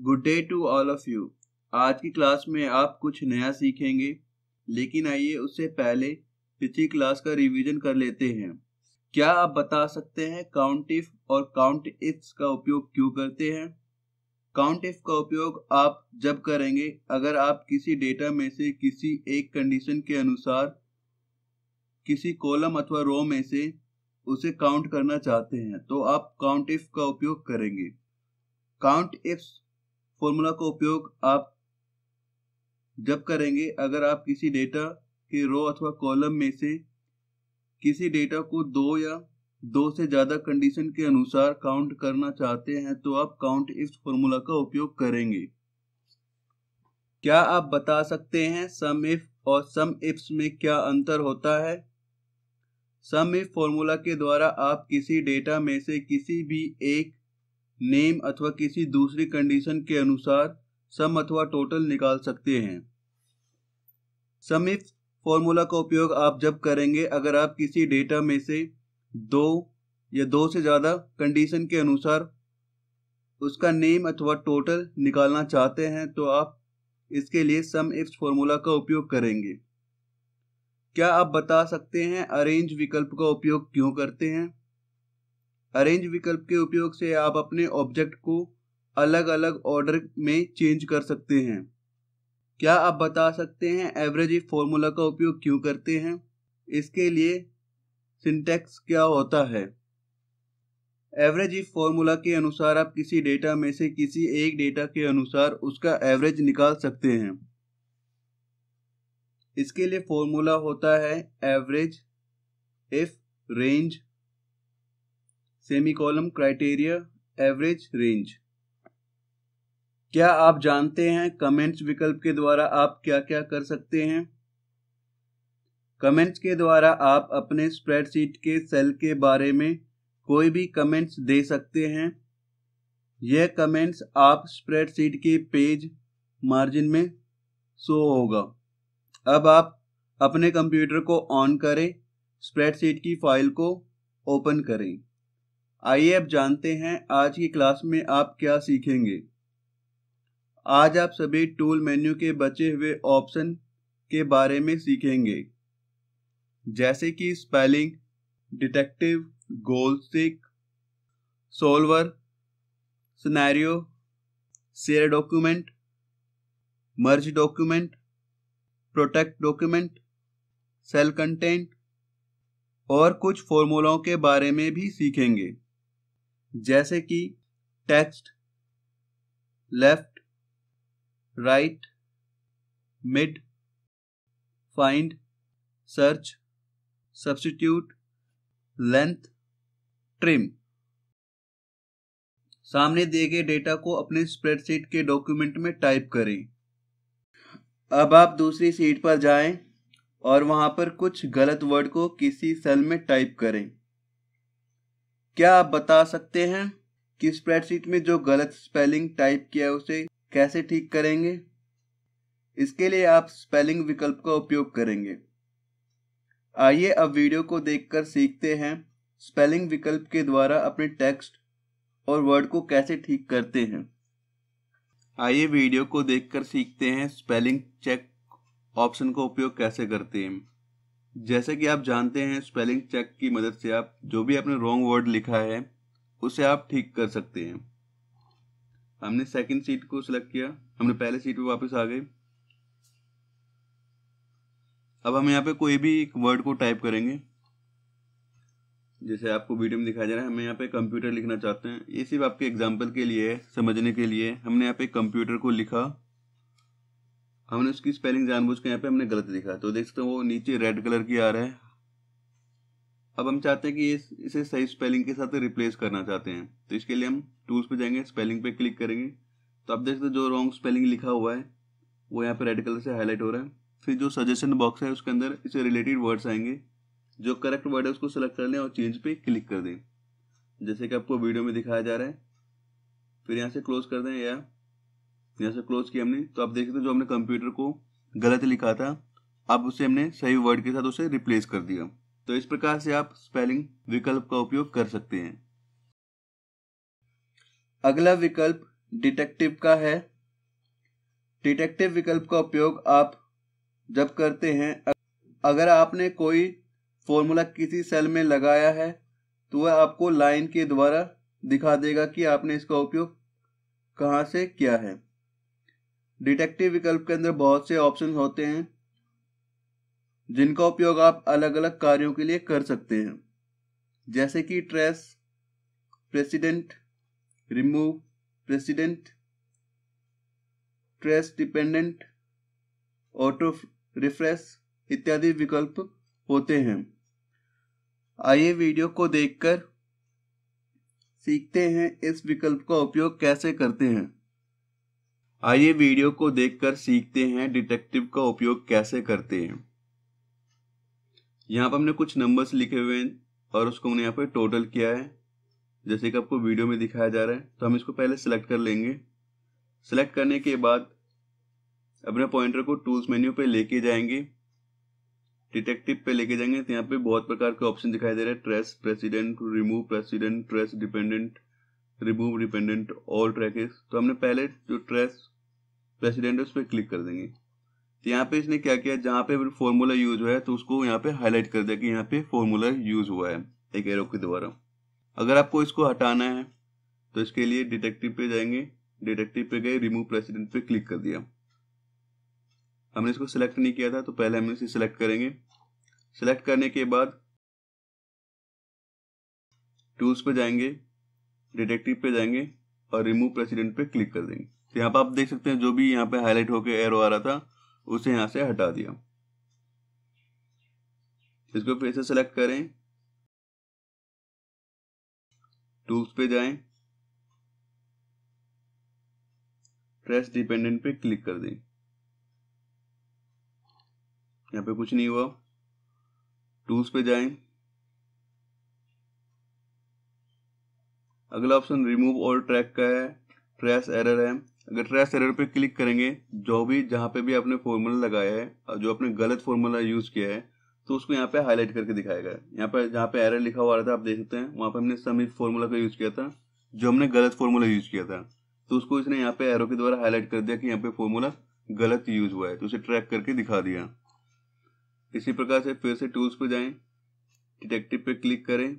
good day to all of you आज की class में आप कुछ नया सीखेंगे लेकिन आइए उससे पहले पिछली क्लास का रिवीजन कर लेते हैं क्या आप बता सकते हैं काउंट इफ और काउंट इफ्स का उपयोग क्यों करते हैं काउंट इफ का उपयोग आप जब करेंगे अगर आप किसी डेटा में से किसी एक कंडीशन के अनुसार किसी कॉलम अथवा रो में से उसे काउंट करना चाहते हैं तो आप काउंट इफ का उपयोग करेंगे काउंट इफ्स फॉर्मूला का उपयोग आप जब करेंगे अगर आप किसी डेटा के रो अथवा कॉलम में से किसी डेटा को दो या दो से ज़्यादा कंडीशन के अनुसार काउंट करना चाहते हैं तो आप काउंट इस फॉर्मूला का उपयोग करेंगे क्या आप बता सकते हैं सम इफ और सम इफ्स में क्या अंतर होता है सम इफ फॉर्मूला के द्वारा आप किसी डेटा में से किसी भी एक नेम अथवा किसी दूसरी कंडीशन के अनुसार सम अथवा टोटल निकाल सकते हैं सम इफ फॉर्मूला का उपयोग आप जब करेंगे अगर आप किसी डेटा में से दो या दो से ज़्यादा कंडीशन के अनुसार उसका नेम अथवा टोटल निकालना चाहते हैं तो आप इसके लिए सम इफ फॉर्मूला का उपयोग करेंगे क्या आप बता सकते हैं अरेंज विकल्प का उपयोग क्यों करते हैं अरेंज विकल्प के उपयोग से आप अपने ऑब्जेक्ट को अलग अलग ऑर्डर में चेंज कर सकते हैं क्या आप बता सकते हैं एवरेज इफ फॉर्मूला का उपयोग क्यों करते हैं इसके लिए सिंटेक्स क्या होता है एवरेज इफ फॉर्मूला के अनुसार आप किसी डेटा में से किसी एक डेटा के अनुसार उसका एवरेज निकाल सकते हैं इसके लिए फॉर्मूला होता है average if range semicolon criteria average range क्या आप जानते हैं कमेंट्स विकल्प के द्वारा आप क्या क्या कर सकते हैं कमेंट्स के द्वारा आप अपने स्प्रेडशीट के सेल के बारे में कोई भी कमेंट्स दे सकते हैं यह कमेंट्स आप स्प्रेडशीट के पेज मार्जिन में शो होगा अब आप अपने कंप्यूटर को ऑन करें स्प्रेडशीट की फाइल को ओपन करें आइए अब जानते हैं आज की क्लास में आप क्या सीखेंगे आज आप सभी टूल मेन्यू के बचे हुए ऑप्शन के बारे में सीखेंगे जैसे कि spelling detective goal stick solver scenario share document merge document protect document cell content और कुछ फॉर्मूलाओं के बारे में भी सीखेंगे जैसे कि text left right mid find search substitute length trim सामने दिए गए डेटा को अपने स्प्रेडशीट के डॉक्यूमेंट में टाइप करें अब आप दूसरी सीट पर जाएं और वहां पर कुछ गलत वर्ड को किसी सेल में टाइप करें क्या आप बता सकते हैं कि स्प्रेडशीट में जो गलत स्पेलिंग टाइप किया है उसे कैसे ठीक करेंगे इसके लिए आप स्पेलिंग विकल्प का उपयोग करेंगे आइए अब वीडियो को देखकर सीखते हैं स्पेलिंग विकल्प के द्वारा अपने टेक्स्ट और वर्ड को कैसे ठीक करते हैं आइए वीडियो को देखकर सीखते हैं स्पेलिंग चेक ऑप्शन का उपयोग कैसे करते हैं जैसे कि आप जानते हैं स्पेलिंग चेक की मदद से आप जो भी आपने रॉन्ग वर्ड लिखा है उसे आप ठीक कर सकते हैं हमने सेकंड सीट को सिलेक्ट किया हमने पहले सीट पे वापस आ गए अब हम यहाँ पे कोई भी एक वर्ड को टाइप करेंगे जैसे आपको वीडियो में दिखाया जा रहा है हम यहाँ पे कंप्यूटर लिखना चाहते हैं ये सिर्फ आपके एग्जाम्पल के लिए समझने के लिए हमने यहाँ पे कंप्यूटर को लिखा हमने उसकी स्पेलिंग जानबूझ के यहाँ पे हमने गलत लिखा तो देख सकते हो वो नीचे रेड कलर की आ रहा है अब हम चाहते हैं कि इस, इसे सही स्पेलिंग के साथ रिप्लेस करना चाहते हैं तो इसके लिए हम टूल्स पे जाएंगे स्पेलिंग पे क्लिक करेंगे तो आप देख सकते हो जो रॉन्ग स्पेलिंग लिखा हुआ है वो यहाँ पे रेड कलर से हाईलाइट हो रहा है फिर जो सजेशन बॉक्स है उसके अंदर इसे रिलेटेड वर्ड्स आएंगे जो करेक्ट वर्ड है उसको सेलेक्ट कर लें और चेंज पे क्लिक कर दें जैसे कि आपको वीडियो में दिखाया जा रहा है फिर यहाँ से क्लोज कर दें या जैसे क्लोज किया हमने तो आप देख सकते हो जो हमने कंप्यूटर को गलत लिखा था अब उसे हमने सही वर्ड के साथ उसे रिप्लेस कर दिया तो इस प्रकार से आप स्पेलिंग विकल्प का उपयोग कर सकते हैं अगला विकल्प डिटेक्टिव का है डिटेक्टिव विकल्प का उपयोग आप जब करते हैं अगर आपने कोई फॉर्मूला किसी सेल में लगाया है तो वह आपको लाइन के द्वारा दिखा देगा कि आपने इसका उपयोग कहां से किया है डिटेक्टिव विकल्प के अंदर बहुत से ऑप्शन होते हैं जिनका उपयोग आप अलग अलग कार्यों के लिए कर सकते हैं जैसे कि trace precedent remove precedent trace dependent auto refresh इत्यादि विकल्प होते हैं आइए वीडियो को देखकर सीखते हैं इस विकल्प का उपयोग कैसे करते हैं आइए वीडियो को देखकर सीखते हैं डिटेक्टिव का उपयोग कैसे करते हैं यहाँ पर हमने कुछ नंबर्स लिखे हुए हैं और उसको हमने यहाँ पर टोटल किया है जैसे कि आपको वीडियो में दिखाया जा रहा है तो हम इसको पहले सिलेक्ट कर लेंगे सिलेक्ट करने के बाद अपने पॉइंटर को टूल्स मेन्यू पे लेके जाएंगे डिटेक्टिव पे लेके जाएंगे तो यहाँ पे बहुत प्रकार के ऑप्शन दिखाई दे रहे हैं trace precedent remove precedent trace dependent remove dependent all traces तो हमने पहले जो ट्रेस प्रेसिडेंट है उस पर क्लिक कर देंगे तो यहाँ पे इसने क्या किया जहाँ पे फॉर्मूला यूज हुआ है तो उसको यहाँ पे हाईलाइट कर दिया कि यहाँ पे फॉर्मूला यूज हुआ है एक एरो के द्वारा अगर आपको इसको हटाना है तो इसके लिए डिटेक्टिव पे जाएंगे डिटेक्टिव पे गए रिमूव प्रेसिडेंट पे क्लिक कर दिया हमने इसको सिलेक्ट नहीं किया था तो पहले हम इसे सिलेक्ट करेंगे सिलेक्ट करने के बाद टूल्स पे जाएंगे डिटेक्टिव पे जाएंगे और रिमूव प्रेसिडेंट पे क्लिक कर देंगे तो यहाँ पर आप देख सकते हैं जो भी यहाँ पे हाईलाइट होकर एरो आ रहा था उसे यहाँ से हटा दिया इसको फिर से सेलेक्ट करें टूल्स पे जाएं प्रेस डिपेंडेंट पे क्लिक कर दें यहाँ पे कुछ नहीं हुआ टूल्स पे जाएं अगला ऑप्शन रिमूव और ट्रैक का है प्रेस एरर है अगर ट्रेस एरर पे क्लिक करेंगे जो भी जहाँ पे भी आपने फॉर्मूला लगाया है और जो आपने गलत फॉर्मूला यूज किया है तो उसको यहाँ पे हाईलाइट करके दिखाएगा यहाँ पे जहाँ पे एरर लिखा हुआ रहा था आप देख सकते हैं वहाँ पे हमने समी फॉर्मूला का यूज किया था जो हमने गलत फॉर्मूला यूज किया था तो उसको इसने यहाँ पे एरो के द्वारा हाईलाइट कर दिया कि यहाँ पे फॉर्मूला गलत यूज हुआ है तो उसे ट्रैक करके दिखा दिया इसी प्रकार से फिर से टूल्स पे जाए डिटेक्टिव पे क्लिक करें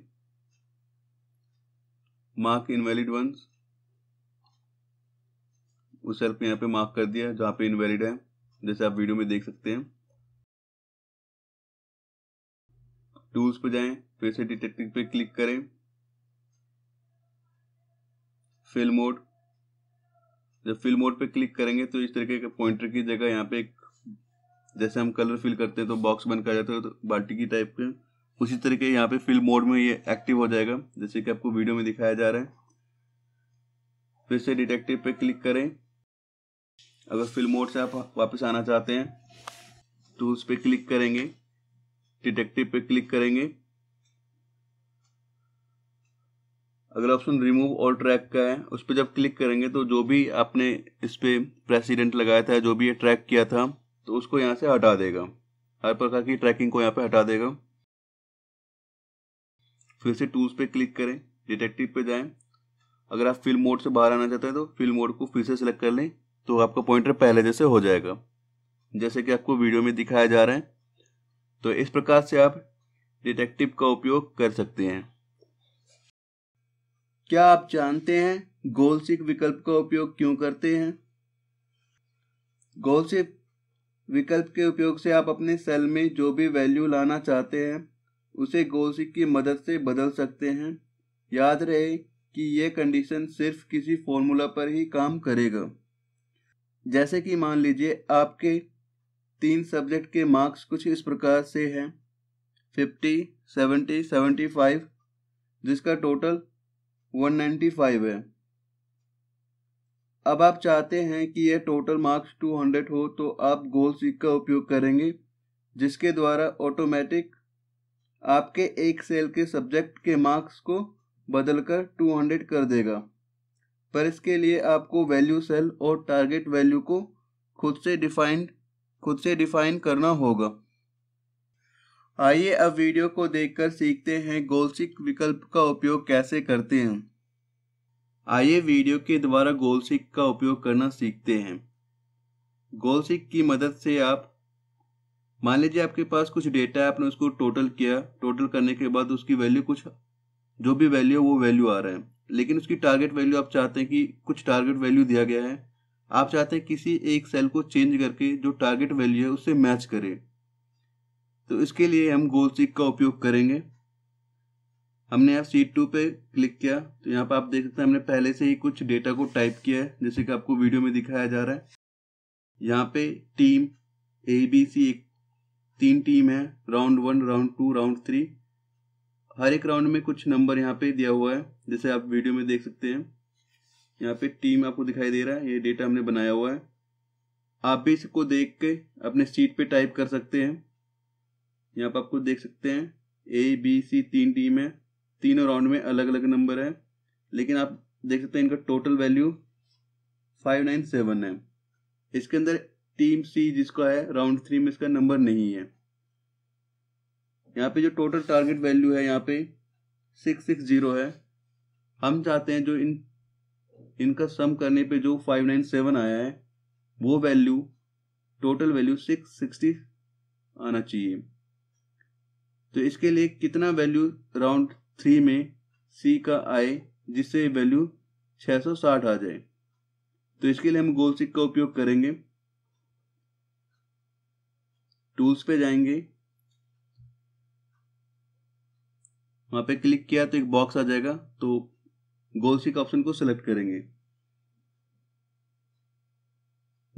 मार्क इनवेलिड वंस उस सेल को यहाँ पे मार्क कर दिया जहाँ पे इनवैलिड है जैसे आप वीडियो में देख सकते हैं टूल्स पे जाएं फिर से डिटेक्टिव पे क्लिक करें फिल मोड जब फिल मोड पे क्लिक करेंगे तो इस तरीके के पॉइंटर की जगह यहाँ पे एक जैसे हम कलर फिल करते हैं तो बॉक्स बन कर जाता है तो बाल्टी की टाइप के उसी तरीके यहाँ पे फिल मोड में ये एक्टिव हो जाएगा जैसे कि आपको वीडियो में दिखाया जा रहा है फिर से डिटेक्टिव पे क्लिक करें अगर फिल्म मोड से आप वापस आना चाहते हैं टूल्स तो पे क्लिक करेंगे डिटेक्टिव पे क्लिक करेंगे अगला ऑप्शन रिमूव और ट्रैक का है उस पर जब क्लिक करेंगे तो जो भी आपने इस पर प्रेसिडेंट लगाया था जो भी ये ट्रैक किया था तो उसको यहाँ से हटा देगा हर प्रकार की ट्रैकिंग को यहाँ पे हटा देगा फिर से टूल्स पे क्लिक करें डिटेक्टिव पे जाएं अगर आप फिल्म मोड से बाहर आना चाहते हैं तो फिल्म मोड को फिर से सिलेक्ट कर लें तो आपका पॉइंटर पहले जैसे हो जाएगा जैसे कि आपको वीडियो में दिखाया जा रहा है तो इस प्रकार से आप डिटेक्टिव का उपयोग कर सकते हैं क्या आप जानते हैं गोल सिक विकल्प का उपयोग क्यों करते हैं गोल सिक विकल्प के उपयोग से आप अपने सेल में जो भी वैल्यू लाना चाहते हैं उसे गोल सिक की मदद से बदल सकते हैं याद रहे कि यह कंडीशन सिर्फ किसी फॉर्मूला पर ही काम करेगा जैसे कि मान लीजिए आपके तीन सब्जेक्ट के मार्क्स कुछ इस प्रकार से हैं फिफ्टी सेवेंटी सेवेंटी फाइव जिसका टोटल वन नाइन्टी फाइव है अब आप चाहते हैं कि यह टोटल मार्क्स टू हंड्रेड हो तो आप गोल सीख का उपयोग करेंगे जिसके द्वारा ऑटोमेटिक आपके एक सेल के सब्जेक्ट के मार्क्स को बदलकर हंड्रेड कर देगा पर इसके लिए आपको वैल्यू सेल और टारगेट वैल्यू को खुद से डिफाइंड खुद से डिफाइन करना होगा आइए अब वीडियो को देखकर सीखते हैं गोलसिक विकल्प का उपयोग कैसे करते हैं आइए वीडियो के द्वारा गोलसिक का उपयोग करना सीखते हैं गोलसिक की मदद से आप मान लीजिए आपके पास कुछ डेटा है आपने उसको टोटल किया टोटल करने के बाद उसकी वैल्यू कुछ जो भी वैल्यू है वो वैल्यू आ रहा है लेकिन उसकी टारगेट वैल्यू आप चाहते हैं कि कुछ टारगेट वैल्यू दिया गया है आप चाहते हैं किसी एक सेल को चेंज करके जो टारगेट वैल्यू है उससे मैच करे तो इसके लिए हम गोल सीक का उपयोग करेंगे हमने यहाँ सीट टू पे क्लिक किया तो यहाँ पर आप देख सकते हैं हमने पहले से ही कुछ डेटा को टाइप किया है जैसे कि आपको वीडियो में दिखाया जा रहा है यहाँ पे टीम ए बी सी एक तीन टीम है round one round two round three हर एक राउंड में कुछ नंबर यहाँ पे दिया हुआ है जैसे आप वीडियो में देख सकते हैं यहाँ पे टीम आपको दिखाई दे रहा है ये डेटा हमने बनाया हुआ है आप भी इसको देख के अपने सीट पे टाइप कर सकते हैं यहाँ पे आपको देख सकते हैं ए बी सी तीन टीम है तीनों राउंड में अलग अलग नंबर है लेकिन आप देख सकते हैं इनका total value five nine seven है इसके अंदर टीम सी जिसका है राउंड थ्री में इसका नंबर नहीं है यहाँ पे जो टोटल टारगेट वैल्यू है यहाँ पे सिक्स सिक्स जीरो है हम चाहते हैं जो इन इनका सम करने पे जो 597 आया है वो वैल्यू टोटल वैल्यू 660 आना चाहिए तो इसके लिए कितना वैल्यू राउंड थ्री में सी का आए जिससे वैल्यू 660 आ जाए तो इसके लिए हम गोल सिक का उपयोग करेंगे टूल्स पे जाएंगे वहां पे क्लिक किया तो एक बॉक्स आ जाएगा तो गोलशिक ऑप्शन को सिलेक्ट करेंगे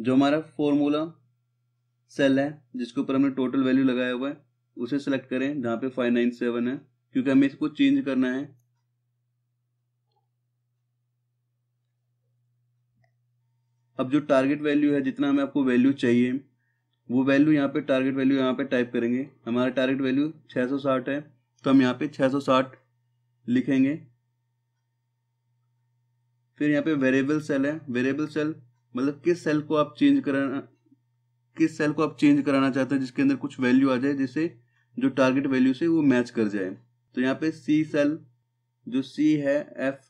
जो हमारा फॉर्मूला सेल है जिसके ऊपर हमने टोटल वैल्यू लगाया हुआ है उसे सिलेक्ट करें जहां पे फाइव नाइन सेवन है क्योंकि हमें इसको चेंज करना है अब जो टारगेट वैल्यू है जितना हमें आपको वैल्यू चाहिए वो वैल्यू यहाँ पे टारगेट वैल्यू यहाँ पे टाइप करेंगे हमारा टारगेट वैल्यू 660 है तो हम यहाँ पे 660 लिखेंगे फिर यहाँ पे वेरिएबल सेल है वेरिएबल सेल मतलब किस सेल को आप चेंज कराना किस सेल को आप चेंज कराना चाहते हैं जिसके अंदर कुछ वैल्यू आ जाए जिससे जो टारगेट वैल्यू से वो मैच कर जाए तो यहाँ पे सी सेल जो सी है एफ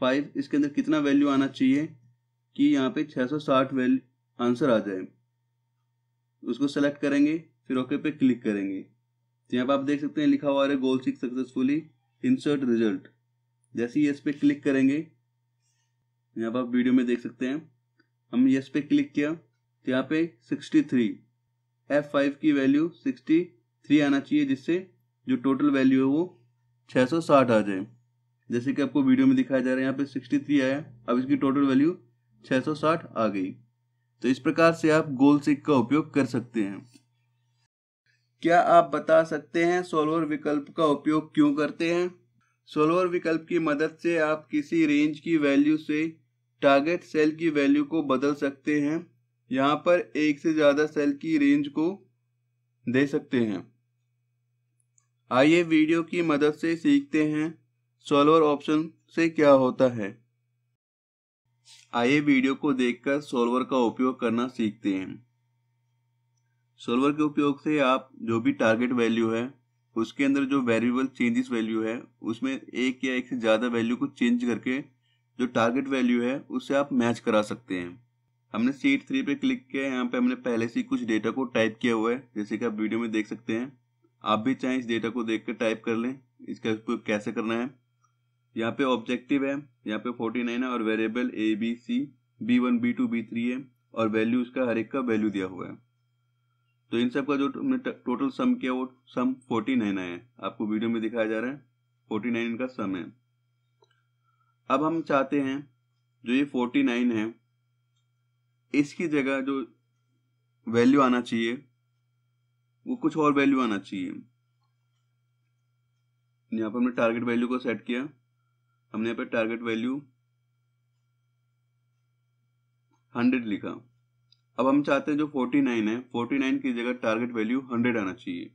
फाइव इसके अंदर कितना वैल्यू आना चाहिए कि यहाँ पे 660 वैल्यू आंसर आ जाए उसको सेलेक्ट करेंगे फिर ओके पे क्लिक करेंगे तो यहाँ पे आप देख सकते हैं लिखा हुआ है goal six successfully insert result जैसे ही इस पर क्लिक करेंगे यहाँ पर आप वीडियो में देख सकते हैं हम यस पे क्लिक किया तो यहाँ पे 63 F5 की वैल्यू 63 आना चाहिए जिससे जो टोटल वैल्यू है वो 660 आ जाए जैसे कि आपको वीडियो में दिखाया जा रहा है यहाँ पे 63 आया अब इसकी टोटल वैल्यू 660 आ गई तो इस प्रकार से आप गोल सिक का उपयोग कर सकते हैं क्या आप बता सकते हैं सोलवर विकल्प का उपयोग क्यों करते हैं सोलवर विकल्प की मदद से आप किसी रेंज की वैल्यू से टारगेट सेल की वैल्यू को बदल सकते हैं यहाँ पर एक से ज़्यादा सेल की रेंज को दे सकते हैं आइए वीडियो की मदद से सीखते हैं सॉल्वर ऑप्शन से क्या होता है आइए वीडियो को देखकर सॉल्वर का उपयोग करना सीखते हैं सॉल्वर के उपयोग से आप जो भी टारगेट वैल्यू है उसके अंदर जो वेरिएबल चेंजेस वैल्यू है उसमें एक या एक से ज़्यादा वैल्यू को चेंज करके जो टारगेट वैल्यू है उसे आप मैच करा सकते हैं हमने सीट थ्री पे क्लिक किया है यहाँ पे हमने पहले से कुछ डेटा को टाइप किया हुआ है जैसे कि आप वीडियो में देख सकते हैं आप भी चाहें इस डेटा को देख कर टाइप कर लें इसका उपयोग कैसे करना है यहाँ पे ऑब्जेक्टिव है यहाँ पे 49 है और variable A B C B one B two B three है और वैल्यू उसका हर एक का वैल्यू दिया हुआ है तो इन सब का जो हमने टोटल सम किया वो सम 49 है आपको वीडियो में दिखाया जा रहा है 49 इनका सम है अब हम चाहते हैं जो ये फोर्टी नाइन है इसकी जगह जो वैल्यू आना चाहिए वो कुछ और वैल्यू आना चाहिए यहाँ पर हमने टारगेट वैल्यू को सेट किया हमने यहाँ पर टारगेट वैल्यू हंड्रेड लिखा अब हम चाहते हैं जो फोर्टी नाइन है फोर्टी नाइन की जगह टारगेट वैल्यू हंड्रेड आना चाहिए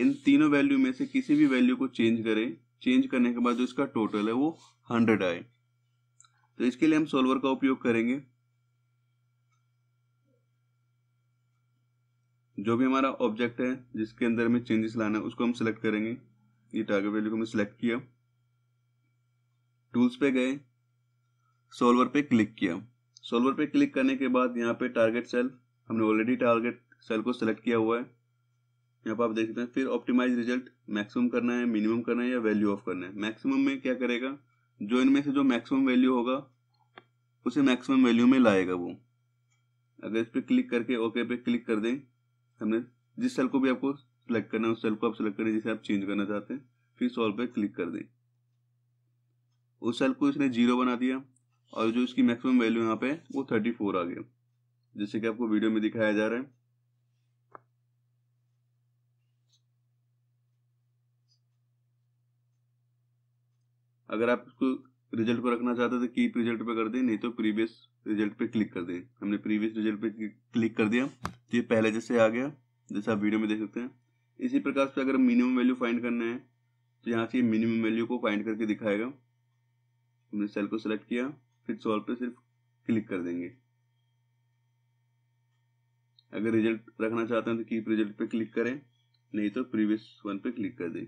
इन तीनों वैल्यू में से किसी भी वैल्यू को चेंज करें चेंज करने के बाद जो इसका टोटल है वो हंड्रेड आए तो इसके लिए हम सोल्वर का उपयोग करेंगे जो भी हमारा ऑब्जेक्ट है जिसके अंदर हमें चेंजेस लाना है उसको हम सिलेक्ट करेंगे ये टारगेट वैल्यू को हमने सिलेक्ट किया टूल्स पे गए सोल्वर पे क्लिक किया सोल्वर पे क्लिक करने के बाद यहाँ पे टारगेट सेल हमने ऑलरेडी टारगेट सेल को सिलेक्ट किया हुआ है यहाँ पर आप देख सकते हैं फिर ऑप्टिमाइज रिजल्ट मैक्सिमम करना है मिनिमम करना है या वैल्यू ऑफ करना है मैक्सिमम में क्या करेगा जो इनमें से जो मैक्सिमम वैल्यू होगा उसे मैक्सिमम वैल्यू में लाएगा वो अगर इस पर क्लिक करके ओके पे क्लिक कर दें हमने जिस सेल को भी आपको सेलेक्ट करना है उस सेल को आप सेलेक्ट करें जिसे आप चेंज करना चाहते हैं फिर सॉल्व पे क्लिक कर दें उस सेल को इसने जीरो बना दिया और जो इसकी मैक्सिमम वैल्यू यहाँ पे वो थर्टी फोर आ गया जैसे कि आपको वीडियो में दिखाया जा रहा है अगर आप इसको रिजल्ट पर रखना चाहते तो कीप रिजल्ट पर कर दें नहीं तो प्रीवियस रिजल्ट पे क्लिक कर दें हमने प्रीवियस रिजल्ट पे क्लिक कर दिया तो ये पहले जैसे आ गया जैसे आप वीडियो में देख सकते हैं इसी प्रकार से अगर मिनिमम वैल्यू फाइंड करना है तो यहाँ से मिनिमम वैल्यू को फाइंड करके दिखाएगा हमने सेल को सिलेक्ट किया फिर सॉल्व पे सिर्फ क्लिक कर देंगे अगर रिजल्ट रखना चाहते हैं तो कीप रिजल्ट पे क्लिक करें नहीं तो प्रीवियस वन पे क्लिक कर दें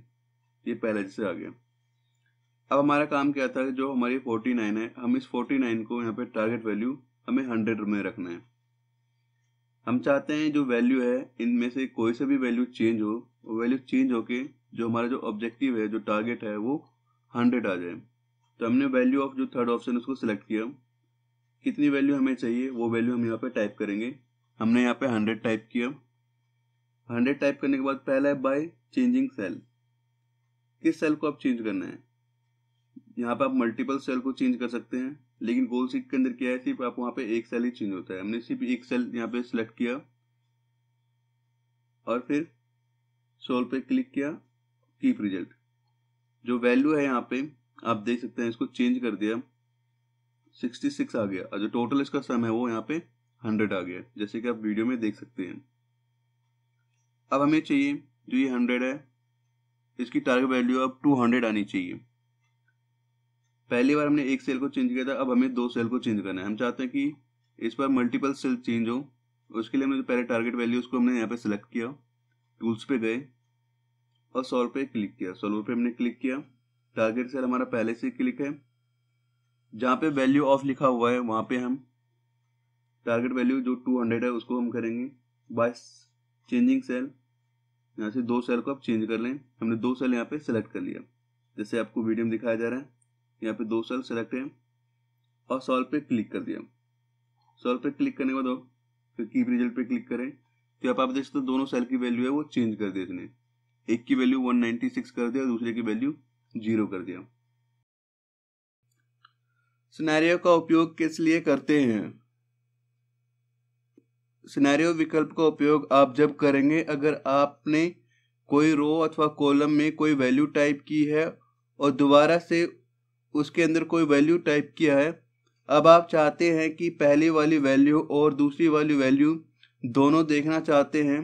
ये पहले जैसे आ गया अब हमारा काम क्या था जो हमारी 49 है हम इस 49 को यहाँ पे टारगेट वैल्यू हमें 100 में रखना है हम चाहते हैं जो वैल्यू है इनमें से कोई से भी वैल्यू चेंज हो वो वैल्यू चेंज होके जो हमारा जो ऑब्जेक्टिव है जो टारगेट है वो 100 आ जाए तो हमने वैल्यू ऑफ जो थर्ड ऑप्शन उसको सिलेक्ट किया कितनी वैल्यू हमें चाहिए वो वैल्यू हम यहाँ पे टाइप करेंगे हमने यहाँ पे हंड्रेड टाइप किया हंड्रेड टाइप करने के बाद पहला है बाय चेंजिंग सेल किस सेल को आप चेंज करना है यहाँ पे आप मल्टीपल सेल को चेंज कर सकते हैं लेकिन गोल सीट के अंदर क्या है सिर्फ आप वहां पे एक सेल ही चेंज होता है हमने सिर्फ एक सेल यहाँ पे सिलेक्ट किया और फिर सोल पे क्लिक किया कीप रिजल्ट जो वैल्यू है यहाँ पे आप देख सकते हैं इसको चेंज कर दिया 66 आ गया और जो टोटल इसका सम है वो यहाँ पे 100 आ गया जैसे कि आप वीडियो में देख सकते हैं अब हमें चाहिए जो ये 100 है इसकी टारगेट वैल्यू अब 200 आनी चाहिए पहली बार हमने एक सेल को चेंज किया था अब हमें दो सेल को चेंज करना है हम चाहते हैं कि इस पर मल्टीपल सेल चेंज हो उसके लिए हमने पहले टारगेट वैल्यू उसको हमने यहाँ पे सिलेक्ट किया टूल्स पे गए और सॉल्व पे क्लिक किया सॉल्व पे हमने क्लिक किया टारगेट सेल हमारा पहले से क्लिक है जहाँ पे वैल्यू ऑफ लिखा हुआ है वहाँ पे हम टारगेट वैल्यू जो 200 है उसको हम करेंगे बाइस चेंजिंग सेल यहाँ से दो सेल को आप चेंज कर लें हमने दो सेल यहाँ पे सिलेक्ट कर लिया जैसे आपको वीडियो में दिखाया जा रहा है यहाँ पे दो सेल सेलेक्ट है और सॉल्व पे क्लिक कर दिया सॉल्व पे क्लिक करने के बाद फिर कीप रिजल्ट पे क्लिक करें तो यहाँ पर आप देख सकते हो दोनों सेल की वैल्यू है वो चेंज कर दिया इसने एक की वैल्यू 196 कर दिया दूसरे की वैल्यू जीरो कर दिया सिनेरियो का उपयोग किस लिए करते हैं सिनेरियो विकल्प का उपयोग आप जब करेंगे अगर आपने कोई रो अथवा कॉलम में कोई वैल्यू टाइप की है और दोबारा से उसके अंदर कोई वैल्यू टाइप किया है अब आप चाहते हैं कि पहली वाली वैल्यू और दूसरी वाली वैल्यू दोनों देखना चाहते हैं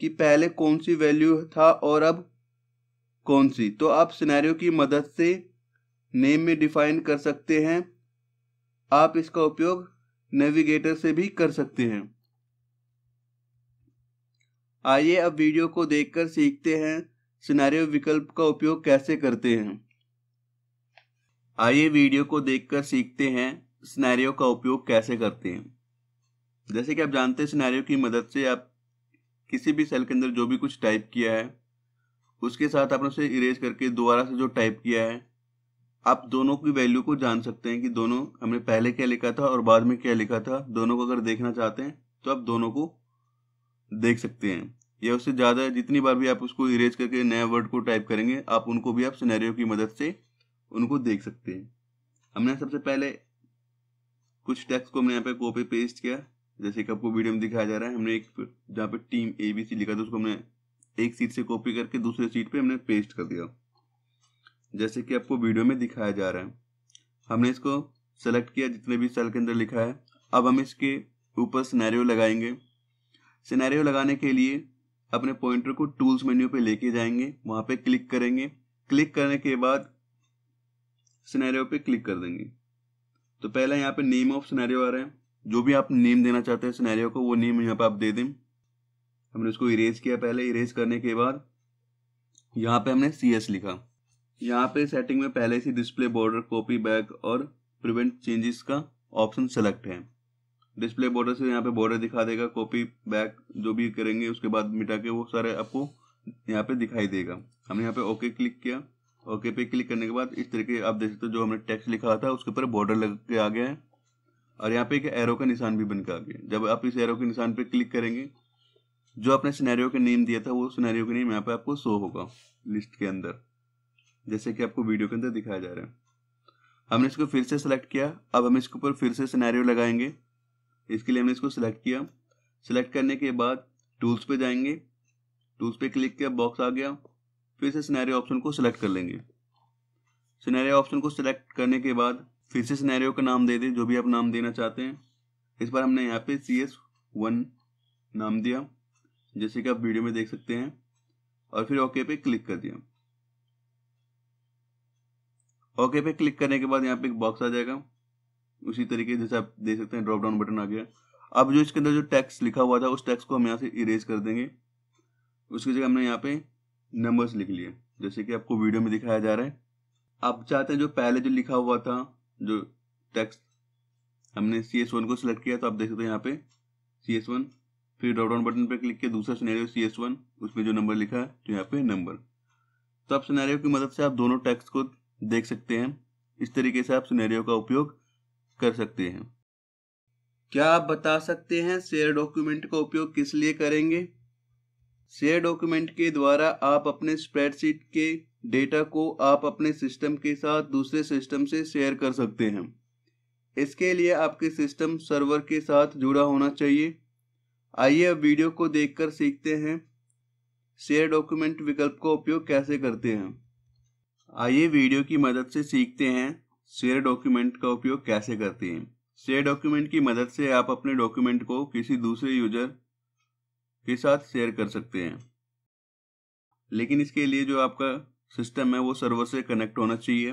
कि पहले कौन सी वैल्यू था और अब कौन सी तो आप सिनेरियो की मदद से नेम में डिफाइन कर सकते हैं आप इसका उपयोग नेविगेटर से भी कर सकते हैं आइए अब वीडियो को देखकर सीखते हैं सिनेरियो विकल्प का उपयोग कैसे करते हैं आइए वीडियो को देखकर सीखते हैं स्नैरियो का उपयोग कैसे करते हैं जैसे कि आप जानते हैं स्नैरियो की मदद से आप किसी भी सेल के अंदर जो भी कुछ टाइप किया है उसके साथ आपने उसे इरेज करके दोबारा से जो टाइप किया है आप दोनों की वैल्यू को जान सकते हैं कि दोनों हमने पहले क्या लिखा था और बाद में क्या लिखा था दोनों को अगर देखना चाहते हैं तो आप दोनों को देख सकते हैं या उससे ज़्यादा जितनी बार भी आप उसको इरेज करके नए वर्ड को टाइप करेंगे आप उनको भी आप सिनेरियो की मदद से उनको देख सकते हैं हमने सबसे पहले कुछ टेक्स्ट को हमने यहाँ पे कॉपी पेस्ट किया जैसे कि आपको वीडियो में दिखाया जा रहा है हमने एक जहाँ पे टीम ए बी सी लिखा था उसको हमने एक सीट से कॉपी करके दूसरे सीट पे हमने पेस्ट कर दिया जैसे कि आपको वीडियो में दिखाया जा रहा है हमने इसको सेलेक्ट किया जितने भी सेल के अंदर लिखा है अब हम इसके ऊपर सिनेरियो लगाएंगे सिनेरियो लगाने के लिए अपने पॉइंटर को टूल्स मेन्यू पे लेके जाएंगे वहाँ पे क्लिक करेंगे क्लिक करने के बाद सिनेरियो पे क्लिक कर देंगे तो पहला यहाँ पे नेम ऑफ सिनेरियो आ रहा है जो भी आप नेम देना चाहते हैं सिनेरियो को वो नेम यहाँ पे आप दे दें हमने उसको इरेज किया पहले इरेज करने के बाद यहाँ पे हमने सी एस लिखा यहाँ पे सेटिंग में पहले से डिस्प्ले बॉर्डर कॉपी बैक और प्रिवेंट चेंजेस का ऑप्शन सेलेक्ट है डिस्प्ले बॉर्डर से यहाँ पे बॉर्डर दिखा देगा कॉपी बैक जो भी करेंगे उसके बाद मिटा के वो सारे आपको यहाँ पे दिखाई देगा हमने यहाँ पे ओके क्लिक किया ओके पे क्लिक करने के बाद इस तरीके आप देख सकते हो जो हमने टेक्स्ट लिखा था उसके ऊपर बॉर्डर लग के आ गया है और यहाँ पे एक एरो का निशान भी बनकर आ गया जब आप इस एरो के निशान पे क्लिक करेंगे जो आपने सिनेरियो का नेम दिया था वो सिनेरियो के नेम यहाँ पे आपको शो होगा लिस्ट के अंदर जैसे कि आपको वीडियो के अंदर दिखाया जा रहा है हमने इसको फिर से सिलेक्ट किया अब हम इसके ऊपर फिर से सिनेरियो लगाएंगे इसके लिए हमने इसको सिलेक्ट किया सिलेक्ट करने के बाद टूल्स पे जाएंगे टूल्स पे क्लिक किया बॉक्स आ गया फिर से सिनेरियो ऑप्शन को सिलेक्ट कर लेंगे सिनेरियो ऑप्शन को सिलेक्ट करने के बाद फिर से सिनेरियो का नाम दे दें जो भी आप नाम देना चाहते हैं इस बार हमने यहाँ पे सी एस वन नाम दिया जैसे कि आप वीडियो में देख सकते हैं और फिर ओके पे क्लिक कर दिया ओके पे क्लिक करने के बाद यहाँ पे एक बॉक्स आ जाएगा उसी तरीके जैसे आप देख सकते हैं ड्रॉप डाउन बटन आ गया अब जो इसके अंदर जो टेक्स्ट लिखा हुआ था उस टेक्स्ट को हम यहाँ से इरेज कर देंगे उसकी जगह हमने यहाँ पे नंबर्स लिख लिए जैसे कि आपको वीडियो में दिखाया जा रहा है आप चाहते हैं जो पहले जो लिखा हुआ था जो टेक्स्ट हमने सी एस वन को सिलेक्ट किया तो आप देख सकते हैं यहाँ पे सी एस वन फिर ड्रॉप डाउन बटन पर क्लिक किया दूसरा सिनेरियो सी एस वन उसमें जो नंबर लिखा है तो यहाँ पे नंबर तो आप सिनेरियो की मदद से आप दोनों टेक्स्ट को देख सकते हैं इस तरीके से आप सिनेरियो का उपयोग कर सकते हैं क्या आप बता सकते हैं शेयर डॉक्यूमेंट का उपयोग किस लिए करेंगे शेयर डॉक्यूमेंट के द्वारा आप अपने स्प्रेडशीट के डेटा को आप अपने सिस्टम के साथ दूसरे सिस्टम से शेयर कर सकते हैं इसके लिए आपके सिस्टम सर्वर के साथ जुड़ा होना चाहिए आइए अब वीडियो को देखकर सीखते हैं शेयर डॉक्यूमेंट विकल्प का उपयोग कैसे करते हैं आइए वीडियो की मदद से सीखते हैं शेयर डॉक्यूमेंट का उपयोग कैसे करते हैं शेयर डॉक्यूमेंट की मदद से आप अपने डॉक्यूमेंट को किसी दूसरे यूजर के साथ शेयर कर सकते हैं लेकिन इसके लिए जो आपका सिस्टम है वो सर्वर से कनेक्ट होना चाहिए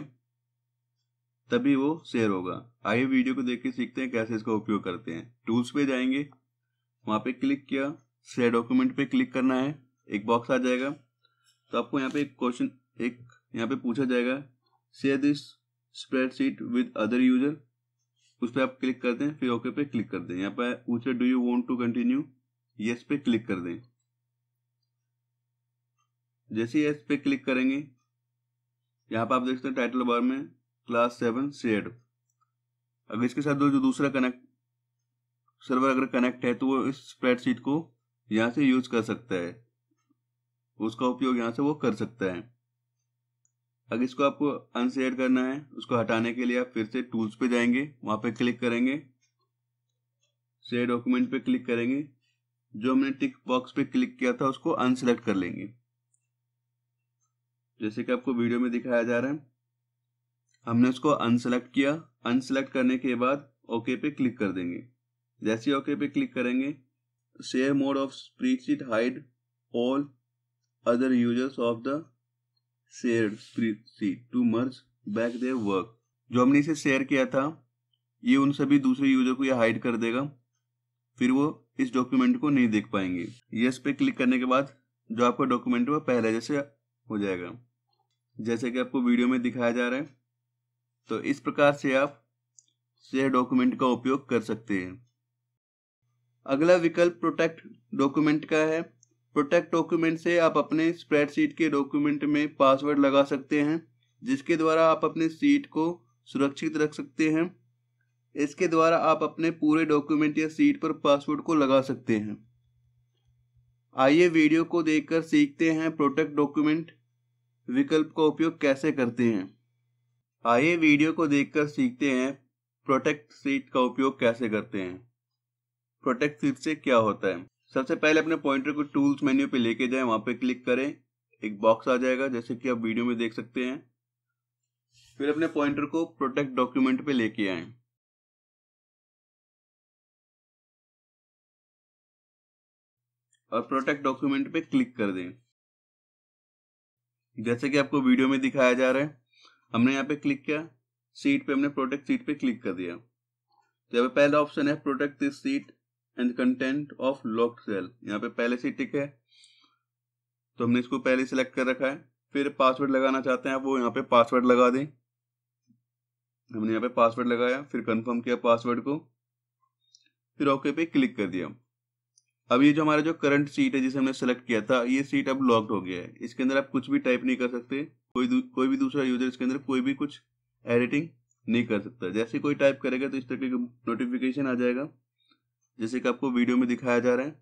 तभी वो शेयर होगा आइए वीडियो को देख के सीखते हैं कैसे इसका उपयोग करते हैं टूल्स पे जाएंगे वहां पे क्लिक किया शेयर डॉक्यूमेंट पे क्लिक करना है एक बॉक्स आ जाएगा तो आपको यहाँ पे एक क्वेश्चन एक यहाँ पे पूछा जाएगा share this spreadsheet with other user उस पर आप क्लिक करते हैं फिर ओके पे क्लिक करते हैं यहाँ पे पूछे do you want to continue yes पे क्लिक कर दें जैसे यस पे क्लिक करेंगे यहां पर आप देखते हैं टाइटल बार में क्लास सेवन सेड अगर इसके साथ जो दूसरा कनेक्ट सर्वर अगर कनेक्ट है तो वो इस स्प्रेडशीट को यहां से यूज कर सकता है उसका उपयोग यहां से वो कर सकता है अगर इसको आपको अनशेयर करना है उसको हटाने के लिए आप फिर से टूल्स पे जाएंगे वहां पे क्लिक करेंगे शेयर डॉक्यूमेंट पे क्लिक करेंगे जो हमने टिक बॉक्स पे क्लिक किया था उसको अनसेलेक्ट कर लेंगे जैसे कि आपको वीडियो में दिखाया जा रहा है हमने उसको अनसेलेक्ट किया अनसेलेक्ट करने के बाद ओके पे क्लिक कर देंगे जैसे ओके पे क्लिक करेंगे save mode of sheet hide all other users of the share sheet to merge back their work जो हमने इसे शेयर किया था ये उन सभी दूसरे यूजर को ये हाइड कर देगा फिर वो इस डॉक्यूमेंट को नहीं देख पाएंगे यस पे क्लिक करने के बाद जो आपका डॉक्यूमेंट है पहले जैसे हो जाएगा जैसे कि आपको वीडियो में दिखाया जा रहा है तो इस प्रकार से आप शेयर डॉक्यूमेंट का उपयोग कर सकते हैं अगला विकल्प प्रोटेक्ट डॉक्यूमेंट का है प्रोटेक्ट डॉक्यूमेंट से आप अपने स्प्रेडशीट के डॉक्यूमेंट में पासवर्ड लगा सकते हैं जिसके द्वारा आप अपने सीट को सुरक्षित रख सकते हैं इसके द्वारा आप अपने पूरे डॉक्यूमेंट या सीट पर पासवर्ड को लगा सकते हैं आइए वीडियो को देखकर सीखते हैं प्रोटेक्ट डॉक्यूमेंट विकल्प का उपयोग कैसे करते हैं आइए वीडियो को देखकर सीखते हैं प्रोटेक्ट सीट का उपयोग कैसे करते हैं प्रोटेक्ट सीट से क्या होता है सबसे पहले अपने पॉइंटर को टूल्स मेन्यू पे लेके जाए वहां पे क्लिक करें एक बॉक्स आ जाएगा जैसे कि आप वीडियो में देख सकते हैं फिर अपने पॉइंटर को प्रोटेक्ट डॉक्यूमेंट पे लेके आए और प्रोटेक्ट डॉक्यूमेंट पे क्लिक कर दें जैसे कि आपको वीडियो में दिखाया जा रहा है हमने यहाँ पे क्लिक किया सीट पे हमने प्रोटेक्ट सीट पे क्लिक कर दिया तो यहाँ पे पहला ऑप्शन है protect this sheet and content of locked cell यहाँ पे पहले सीट टिक है तो हमने इसको पहले सिलेक्ट कर रखा है फिर पासवर्ड लगाना चाहते हैं आप वो यहाँ पे पासवर्ड लगा दें हमने यहाँ पे पासवर्ड लगाया फिर कंफर्म किया पासवर्ड को फिर ओके पे क्लिक कर दिया अब ये जो हमारा जो करंट सीट है जिसे हमने सेलेक्ट किया था ये सीट अब लॉक्ड हो गया है इसके अंदर आप कुछ भी टाइप नहीं कर सकते कोई कोई भी दूसरा यूजर इसके अंदर कोई भी कुछ एडिटिंग नहीं कर सकता जैसे कोई टाइप करेगा तो इस तरह का नोटिफिकेशन आ जाएगा जैसे कि आपको वीडियो में दिखाया जा रहा है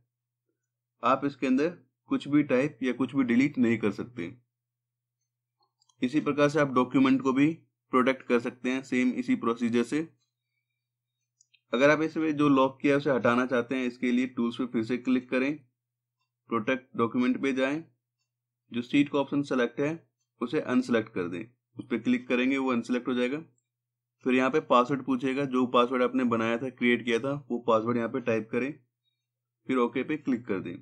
आप इसके अंदर कुछ भी टाइप या कुछ भी डिलीट नहीं कर सकते इसी प्रकार से आप डॉक्यूमेंट को भी प्रोटेक्ट कर सकते हैं सेम इसी प्रोसीजर से अगर आप इसमें जो लॉक किया उसे हटाना चाहते हैं इसके लिए टूल्स पे फिर से क्लिक करें प्रोटेक्ट डॉक्यूमेंट पे जाएं जो सीट का ऑप्शन सेलेक्ट है उसे अनसेलेक्ट कर दें उस पर क्लिक करेंगे वो अनसेलेक्ट हो जाएगा फिर यहाँ पे पासवर्ड पूछेगा जो पासवर्ड आपने बनाया था क्रिएट किया था वो पासवर्ड यहाँ पे टाइप करें फिर ओके पे क्लिक कर दें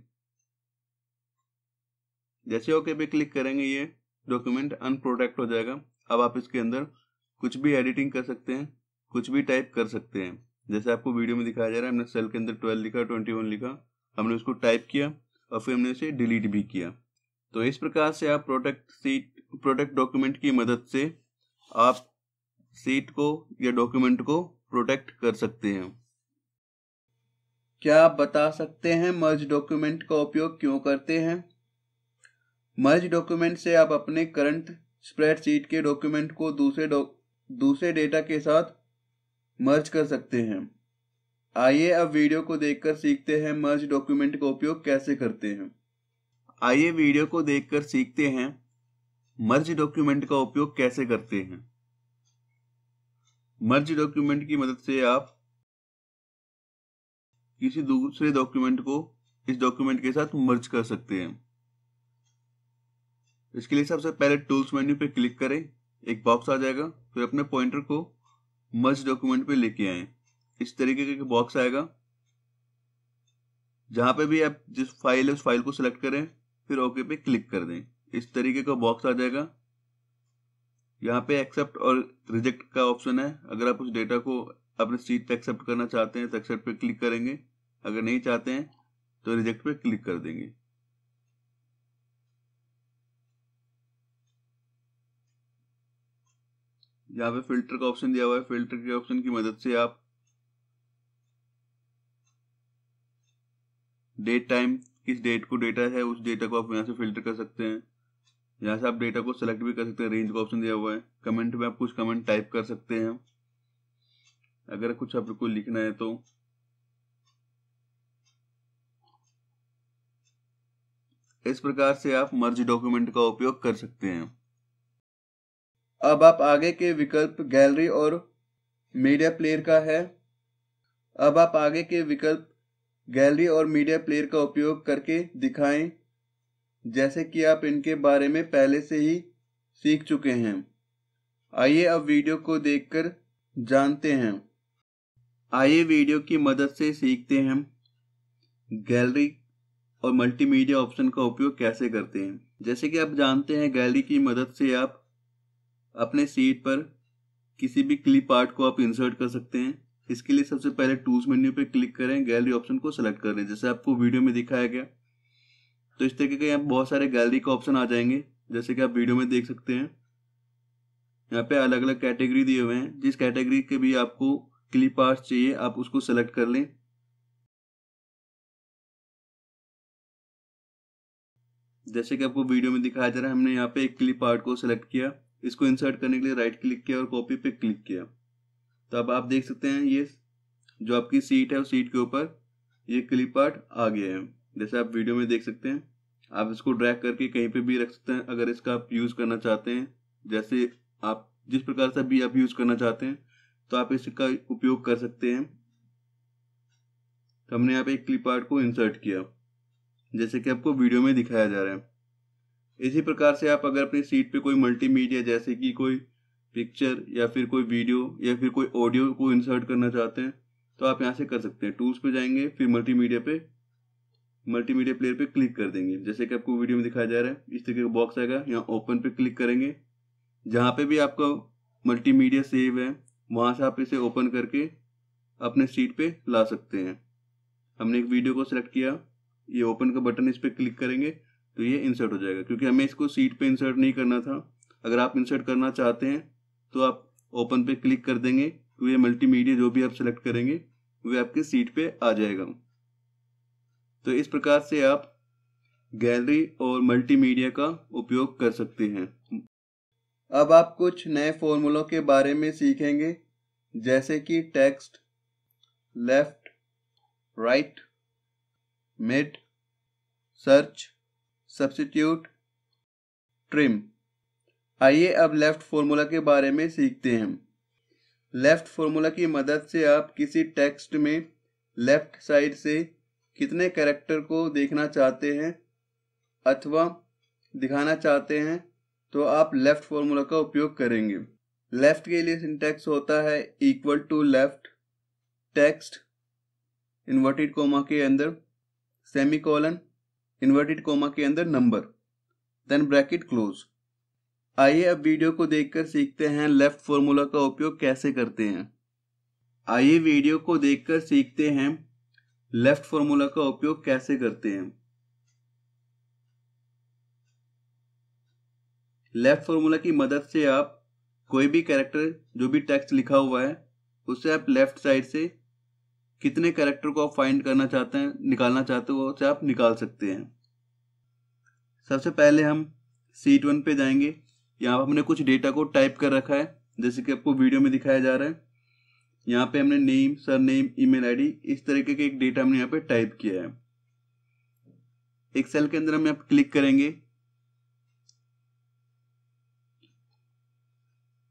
जैसे ओके पे क्लिक करेंगे ये डॉक्यूमेंट अनप्रोटेक्ट हो जाएगा अब आप इसके अंदर कुछ भी एडिटिंग कर सकते हैं कुछ भी टाइप कर सकते हैं जैसे आपको वीडियो में दिखाया जा रहा है हमने सेल के अंदर ट्वेल्व लिखा ट्वेंटी वन लिखा हमने उसको टाइप किया और फिर हमने उसे डिलीट भी किया तो इस प्रकार से आप प्रोडक्ट सीट प्रोडक्ट डॉक्यूमेंट की मदद से आप सीट को या डॉक्यूमेंट को प्रोटेक्ट कर सकते हैं क्या आप बता सकते हैं मर्ज डॉक्यूमेंट का उपयोग क्यों करते हैं मर्ज डॉक्यूमेंट से आप अपने करंट स्प्रेडशीट के डॉक्यूमेंट को दूसरे दूसरे डेटा के साथ मर्ज कर सकते हैं आइए अब वीडियो को देखकर सीखते हैं मर्ज डॉक्यूमेंट का उपयोग कैसे करते हैं आइए वीडियो को देखकर सीखते हैं मर्ज डॉक्यूमेंट का उपयोग कैसे करते हैं मर्ज डॉक्यूमेंट की मदद से आप किसी दूसरे डॉक्यूमेंट को इस डॉक्यूमेंट के साथ मर्ज कर सकते हैं इसके लिए सबसे पहले टूल्स मेन्यू पे क्लिक करें एक बॉक्स आ जाएगा फिर अपने पॉइंटर को मर्ज डॉक्यूमेंट पे लेके आए इस तरीके का बॉक्स आएगा जहां पे भी आप जिस फाइल है उस फाइल को सिलेक्ट करें फिर ओके पे क्लिक कर दें इस तरीके का बॉक्स आ जाएगा यहाँ पे एक्सेप्ट और रिजेक्ट का ऑप्शन है अगर आप उस डेटा को अपने सीट पे एक्सेप्ट करना चाहते हैं तो एक्सेप्ट पे क्लिक करेंगे अगर नहीं चाहते हैं तो रिजेक्ट पे क्लिक कर देंगे यहाँ पे फिल्टर का ऑप्शन दिया हुआ है फिल्टर के ऑप्शन की मदद से आप डेट टाइम किस डेट को डेटा है उस डेटा को आप यहाँ से फिल्टर कर सकते हैं यहाँ से आप डेटा को सेलेक्ट भी कर सकते हैं रेंज का ऑप्शन दिया हुआ है कमेंट में आप कुछ कमेंट टाइप कर सकते हैं अगर कुछ आपको लिखना है तो इस प्रकार से आप मर्ज डॉक्यूमेंट का उपयोग कर सकते हैं अब आप आगे के विकल्प गैलरी और मीडिया प्लेयर का है अब आप आगे के विकल्प गैलरी और मीडिया प्लेयर का उपयोग करके दिखाएं जैसे कि आप इनके बारे में पहले से ही सीख चुके हैं आइए अब वीडियो को देखकर जानते हैं आइए वीडियो की मदद से सीखते हैं गैलरी और मल्टीमीडिया ऑप्शन का उपयोग कैसे करते हैं जैसे कि आप जानते हैं गैलरी की मदद से आप अपने सीट पर किसी भी क्लिप पार्ट को आप इंसर्ट कर सकते हैं इसके लिए सबसे पहले टूल्स मेन्यू पर क्लिक करें गैलरी ऑप्शन को सेलेक्ट कर लें जैसे आपको वीडियो में दिखाया गया तो इस तरीके के यहाँ बहुत सारे गैलरी के ऑप्शन आ जाएंगे जैसे कि आप वीडियो में देख सकते हैं यहाँ पे अलग अलग कैटेगरी दिए हुए हैं जिस कैटेगरी के भी आपको क्लिप आर्ट चाहिए आप उसको सेलेक्ट कर लें जैसे कि आपको वीडियो में दिखाया जा रहा है हमने यहाँ पे एक क्लिप आर्ट को सेलेक्ट किया इसको इंसर्ट करने के लिए राइट क्लिक किया और कॉपी पे क्लिक किया तो अब आप देख सकते हैं ये जो आपकी सीट है उस सीट के ऊपर ये क्लिप आर्ट आ गया है जैसे आप वीडियो में देख सकते हैं आप इसको ड्रैग करके कहीं पे भी रख सकते हैं अगर इसका आप यूज़ करना चाहते हैं जैसे आप जिस प्रकार से भी आप यूज़ करना चाहते हैं तो आप इसका उपयोग कर सकते हैं तो हमने यहाँ पे एक क्लिप आर्ट को इंसर्ट किया जैसे कि आपको वीडियो में दिखाया जा रहा है इसी प्रकार से आप अगर अपनी सीट पे कोई मल्टीमीडिया जैसे कि कोई पिक्चर या फिर कोई वीडियो या फिर कोई ऑडियो को इंसर्ट करना चाहते हैं तो आप यहाँ से कर सकते हैं टूल्स पे जाएंगे फिर मल्टीमीडिया पे मल्टीमीडिया प्लेयर पे क्लिक कर देंगे जैसे कि आपको वीडियो में दिखाया जा रहा है इस तरीके का बॉक्स आएगा यहाँ ओपन पे क्लिक करेंगे जहाँ पे भी आपका मल्टीमीडिया सेव है वहाँ से आप इसे ओपन करके अपने सीट पे ला सकते हैं हमने एक वीडियो को सिलेक्ट किया ये ओपन का बटन इस पर क्लिक करेंगे तो ये इंसर्ट हो जाएगा क्योंकि हमें इसको सीट पे इंसर्ट नहीं करना था अगर आप इंसर्ट करना चाहते हैं तो आप ओपन पे क्लिक कर देंगे तो ये मल्टीमीडिया जो भी आप सेलेक्ट करेंगे वे आपके सीट पे आ जाएगा तो इस प्रकार से आप गैलरी और मल्टीमीडिया का उपयोग कर सकते हैं अब आप कुछ नए फॉर्मूलों के बारे में सीखेंगे जैसे कि text left right mid search substitute trim आइए अब लेफ़्ट फॉर्मूला के बारे में सीखते हैं लेफ़्ट फॉर्मूला की मदद से आप किसी टेक्स्ट में लेफ़्ट साइड से कितने कैरेक्टर को देखना चाहते हैं अथवा दिखाना चाहते हैं तो आप लेफ़्ट फार्मूला का उपयोग करेंगे लेफ़्ट के लिए सिंटेक्स होता है equal to left text inverted comma के अंदर सेमी कॉलन इन्वर्टेड कोमा के अंदर नंबर देन ब्रैकेट क्लोज आइए अब वीडियो को देखकर सीखते हैं लेफ्ट फॉर्मूला का उपयोग कैसे करते हैं आइए वीडियो को देखकर सीखते हैं लेफ्ट फॉर्मूला का उपयोग कैसे करते हैं लेफ्ट फॉर्मूला की मदद से आप कोई भी कैरेक्टर जो भी टेक्स्ट लिखा हुआ है उसे आप लेफ्ट साइड से कितने कैरेक्टर को आप फाइंड करना चाहते हैं निकालना चाहते हो चाहे आप निकाल सकते हैं सबसे पहले हम सीट वन पे जाएंगे यहाँ पर हमने कुछ डेटा को टाइप कर रखा है जैसे कि आपको वीडियो में दिखाया जा रहा है यहाँ पे हमने name surname E ID इस तरीके के एक डेटा हमने यहाँ पे टाइप किया है एक सेल के अंदर हम यहाँ क्लिक करेंगे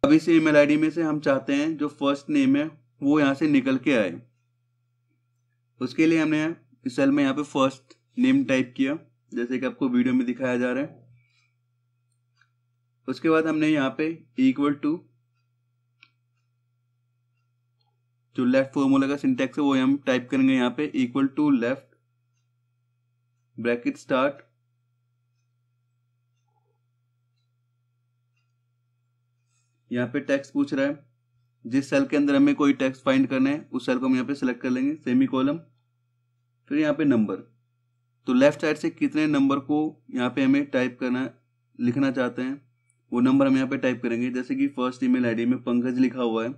अब इस ईमेल आईडी में से हम चाहते हैं जो फर्स्ट नेम है वो यहाँ से निकल के आए उसके लिए हमने इस सेल में यहाँ पे फर्स्ट नेम टाइप किया जैसे कि आपको वीडियो में दिखाया जा रहा है उसके बाद हमने यहाँ पे इक्वल टू जो लेफ्ट फॉर्मूला का सिंटेक्स है वो हम टाइप करेंगे यहाँ पे equal to left bracket start यहाँ पे टेक्स्ट पूछ रहा है जिस सेल के अंदर हमें कोई टेक्स्ट फाइंड करना है उस सेल को हम यहाँ पे सिलेक्ट कर लेंगे सेमी कॉलम फिर यहाँ पे नंबर तो लेफ्ट साइड से कितने नंबर को यहाँ पे हमें टाइप करना लिखना चाहते हैं वो नंबर हम यहाँ पे टाइप करेंगे जैसे कि फर्स्ट ईमेल आईडी में पंकज लिखा हुआ है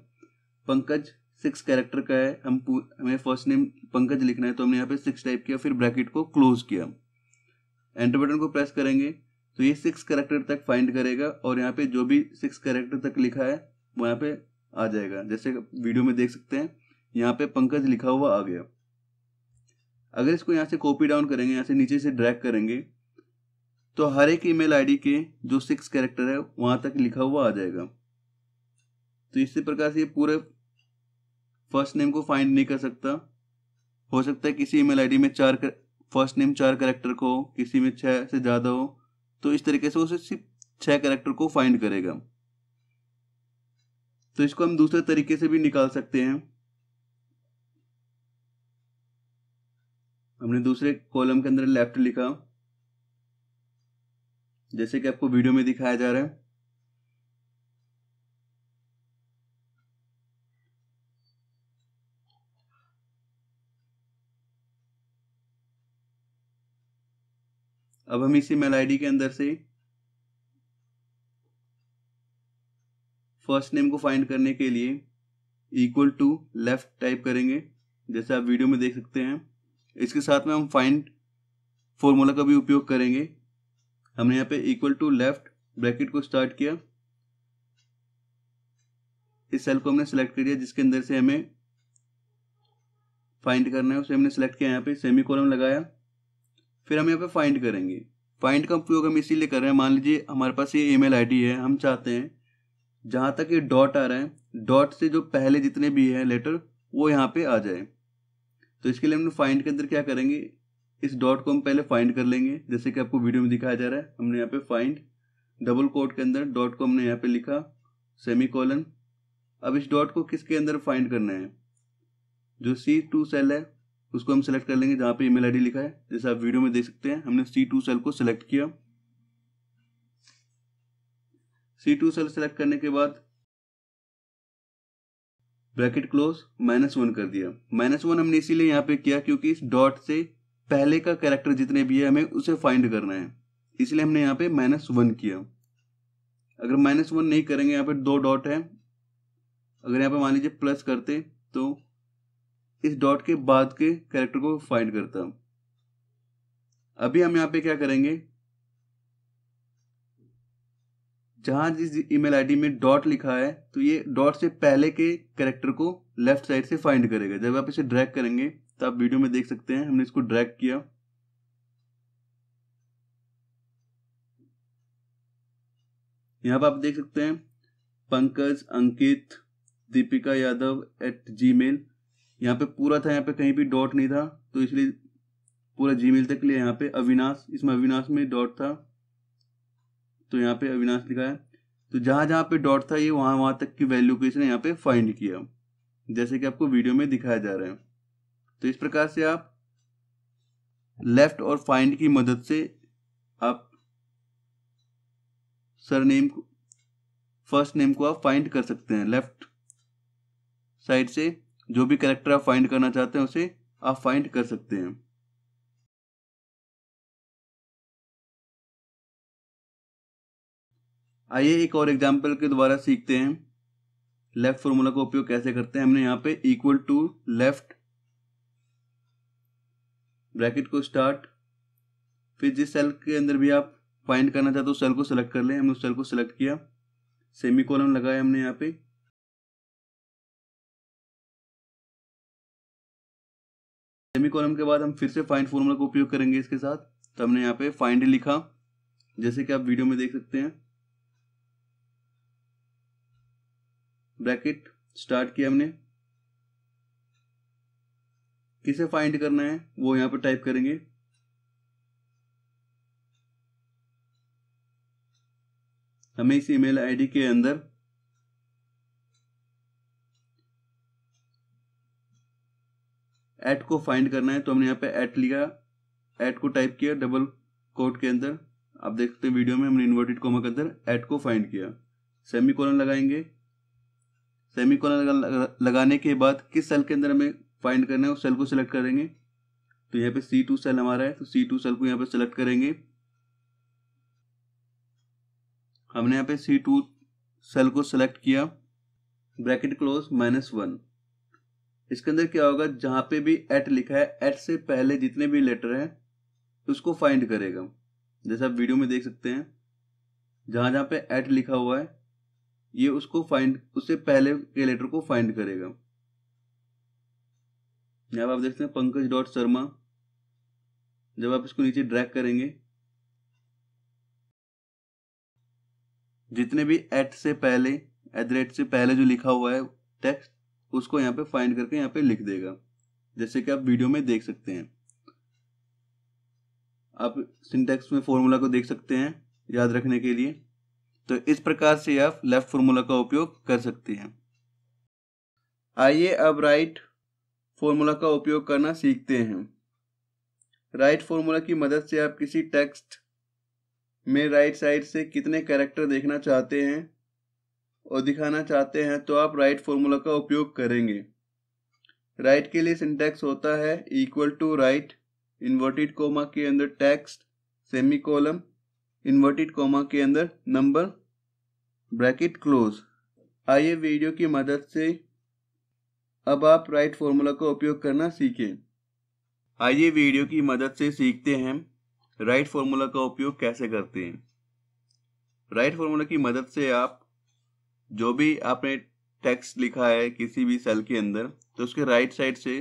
पंकज सिक्स कैरेक्टर का है हम हमें फर्स्ट नेम पंकज लिखना है तो हमने यहाँ पे सिक्स टाइप किया फिर ब्रैकेट को क्लोज किया एंटर बटन को प्रेस करेंगे तो ये सिक्स कैरेक्टर तक फाइंड करेगा और यहाँ पे जो भी सिक्स कैरेक्टर तक लिखा है वो यहाँ पे आ जाएगा जैसे वीडियो में देख सकते हैं यहाँ पे पंकज लिखा हुआ आ गया अगर इसको यहाँ से कॉपी डाउन करेंगे यहाँ से नीचे से ड्रैग करेंगे तो हर एक ईमेल आईडी के जो सिक्स कैरेक्टर है वहां तक लिखा हुआ आ जाएगा तो इसी प्रकार से ये पूरे फर्स्ट नेम को फाइंड नहीं कर सकता हो सकता है किसी ईमेल आईडी में चार फर्स्ट नेम चार करेक्टर को किसी में छः से ज़्यादा हो तो इस तरीके से उसे सिर्फ छः करेक्टर को फाइंड करेगा तो इसको हम दूसरे तरीके से भी निकाल सकते हैं हमने दूसरे कॉलम के अंदर लेफ्ट लिखा जैसे कि आपको वीडियो में दिखाया जा रहा है अब हम इसी मेल आईडी के अंदर से फर्स्ट नेम को फाइंड करने के लिए इक्वल टू लेफ्ट टाइप करेंगे जैसे आप वीडियो में देख सकते हैं इसके साथ में हम फाइंड फॉर्मूला का भी उपयोग करेंगे हमने यहाँ पे इक्वल टू लेफ्ट ब्रैकेट को स्टार्ट किया इस सेल को हमने सेलेक्ट कर दिया जिसके अंदर से हमें फाइंड करना है उसे हमने सेलेक्ट किया यहाँ पे सेमी कॉलम लगाया फिर हम यहाँ पे फाइंड करेंगे फाइंड का उपयोग हम इसीलिए कर रहे हैं मान लीजिए हमारे पास ये ईमेल आईडी है हम चाहते हैं जहाँ तक ये डॉट आ रहा है डॉट से जो पहले जितने भी हैं लेटर वो यहाँ पे आ जाए तो इसके लिए हम लोग फाइंड के अंदर क्या करेंगे इस डॉट को हम पहले फाइंड कर लेंगे जैसे कि आपको वीडियो में दिखाया जा रहा है हमने यहाँ पे फाइंड डबल कोट के अंदर डॉट को हमने यहाँ पे लिखा सेमी कॉलन अब इस डॉट को किसके अंदर फाइंड करना है जो सी टू सेल है उसको हम सेलेक्ट कर लेंगे जहाँ पे ईमेल आईडी लिखा है जैसे आप वीडियो में देख सकते हैं हमने सी टू सेल को सिलेक्ट किया सी टू सेल सेलेक्ट करने के बाद ब्रैकेट क्लोज माइनस वन कर दिया माइनस वन हमने इसीलिए यहाँ पे किया क्योंकि इस डॉट से पहले का कैरेक्टर जितने भी है हमें उसे फाइंड करना है इसलिए हमने यहाँ पे माइनस वन किया अगर माइनस वन नहीं करेंगे यहाँ पे दो डॉट है अगर यहाँ पे मान लीजिए प्लस करते तो इस डॉट के बाद के कैरेक्टर को फाइंड करता अभी हम यहाँ पे क्या करेंगे जहां जिस ईमेल आईडी में डॉट लिखा है तो ये डॉट से पहले के करेक्टर को लेफ्ट साइड से फाइंड करेगा जब आप इसे ड्रैग करेंगे तो आप वीडियो में देख सकते हैं हमने इसको ड्रैग किया यहाँ पर आप देख सकते हैं Pankaj Ankit Deepika Yadav at Gmail यहाँ पे पूरा था यहाँ पे कहीं भी डॉट नहीं था तो इसलिए पूरा जी मेल तक लिए यहाँ पे अविनाश इसमें अविनाश में डॉट था तो यहाँ पे अविनाश लिखा है तो जहां जहां पे डॉट था ये वहां वहां तक की वैल्यू को इसने यहाँ पे फाइंड किया जैसे कि आपको वीडियो में दिखाया जा रहा है तो इस प्रकार से आप लेफ्ट और फाइंड की मदद से आप सरनेम को फर्स्ट नेम को आप फाइंड कर सकते हैं लेफ्ट साइड से जो भी करेक्टर आप फाइंड करना चाहते हैं उसे आप फाइंड कर सकते हैं आइए एक और एग्जाम्पल के द्वारा सीखते हैं लेफ्ट फॉर्मूला का उपयोग कैसे करते हैं हमने यहाँ पे इक्वल टू लेफ्ट ब्रैकेट को स्टार्ट फिर जिस सेल के अंदर भी आप फाइंड करना चाहते हो सेल को सिलेक्ट कर लें हमने उस सेल को सिलेक्ट किया सेमी कॉलम लगाया हमने यहाँ पे सेमी कॉलम के बाद हम फिर से फाइंड फॉर्मूला का उपयोग करेंगे इसके साथ तो हमने यहाँ पे फाइंड लिखा जैसे कि आप वीडियो में देख सकते हैं ब्रैकेट स्टार्ट किया हमने किसे फाइंड करना है वो यहां पर टाइप करेंगे हमें इस ईमेल आईडी के अंदर एट को फाइंड करना है तो हमने यहां पे एट लिया एट को टाइप किया डबल कोट के अंदर आप देखते हैं वीडियो में हमने इन्वर्टेड कोमा के अंदर एट को फाइंड किया सेमी कॉलन लगाएंगे सेमी कॉलर लगाने के बाद किस सेल के अंदर हमें फाइंड करना है उस सेल को सिलेक्ट करेंगे तो यहाँ पे सी टू सेल हमारा है तो सी टू सेल को यहाँ पे सिलेक्ट करेंगे हमने यहाँ पे सी टू सेल को सिलेक्ट किया ब्रैकेट क्लोज माइनस वन इसके अंदर क्या होगा जहां पे भी एट लिखा है एट से पहले जितने भी लेटर हैं उसको फाइंड करेगा जैसा आप वीडियो में देख सकते हैं जहां जहां पे एट लिखा हुआ है ये उसको फाइंड उससे पहले के लेटर को फाइंड करेगा पर आप देखते हैं पंकज डॉट शर्मा जब आप इसको नीचे ड्रैग करेंगे जितने भी एट से पहले एट द रेट से पहले जो लिखा हुआ है टेक्स्ट उसको यहाँ पे फाइंड करके यहाँ पे लिख देगा जैसे कि आप वीडियो में देख सकते हैं आप सिंटेक्स में फॉर्मूला को देख सकते हैं याद रखने के लिए तो इस प्रकार से आप लेफ्ट फॉर्मूला का उपयोग कर सकते हैं आइए अब राइट फॉर्मूला का उपयोग करना सीखते हैं राइट फॉर्मूला की मदद से आप किसी टेक्स्ट में राइट साइड से कितने कैरेक्टर देखना चाहते हैं और दिखाना चाहते हैं तो आप राइट फॉर्मूला का उपयोग करेंगे राइट के लिए सिंटेक्स होता है equal to right inverted comma के अंदर text semi column inverted comma के अंदर नंबर ब्रैकेट क्लोज आइए वीडियो की मदद से अब आप राइट फॉर्मूला का उपयोग करना सीखें आइए वीडियो की मदद से सीखते हैं राइट फॉर्मूला का उपयोग कैसे करते हैं राइट फॉर्मूला की मदद से आप जो भी आपने टेक्स्ट लिखा है किसी भी सेल के अंदर तो उसके राइट right साइड से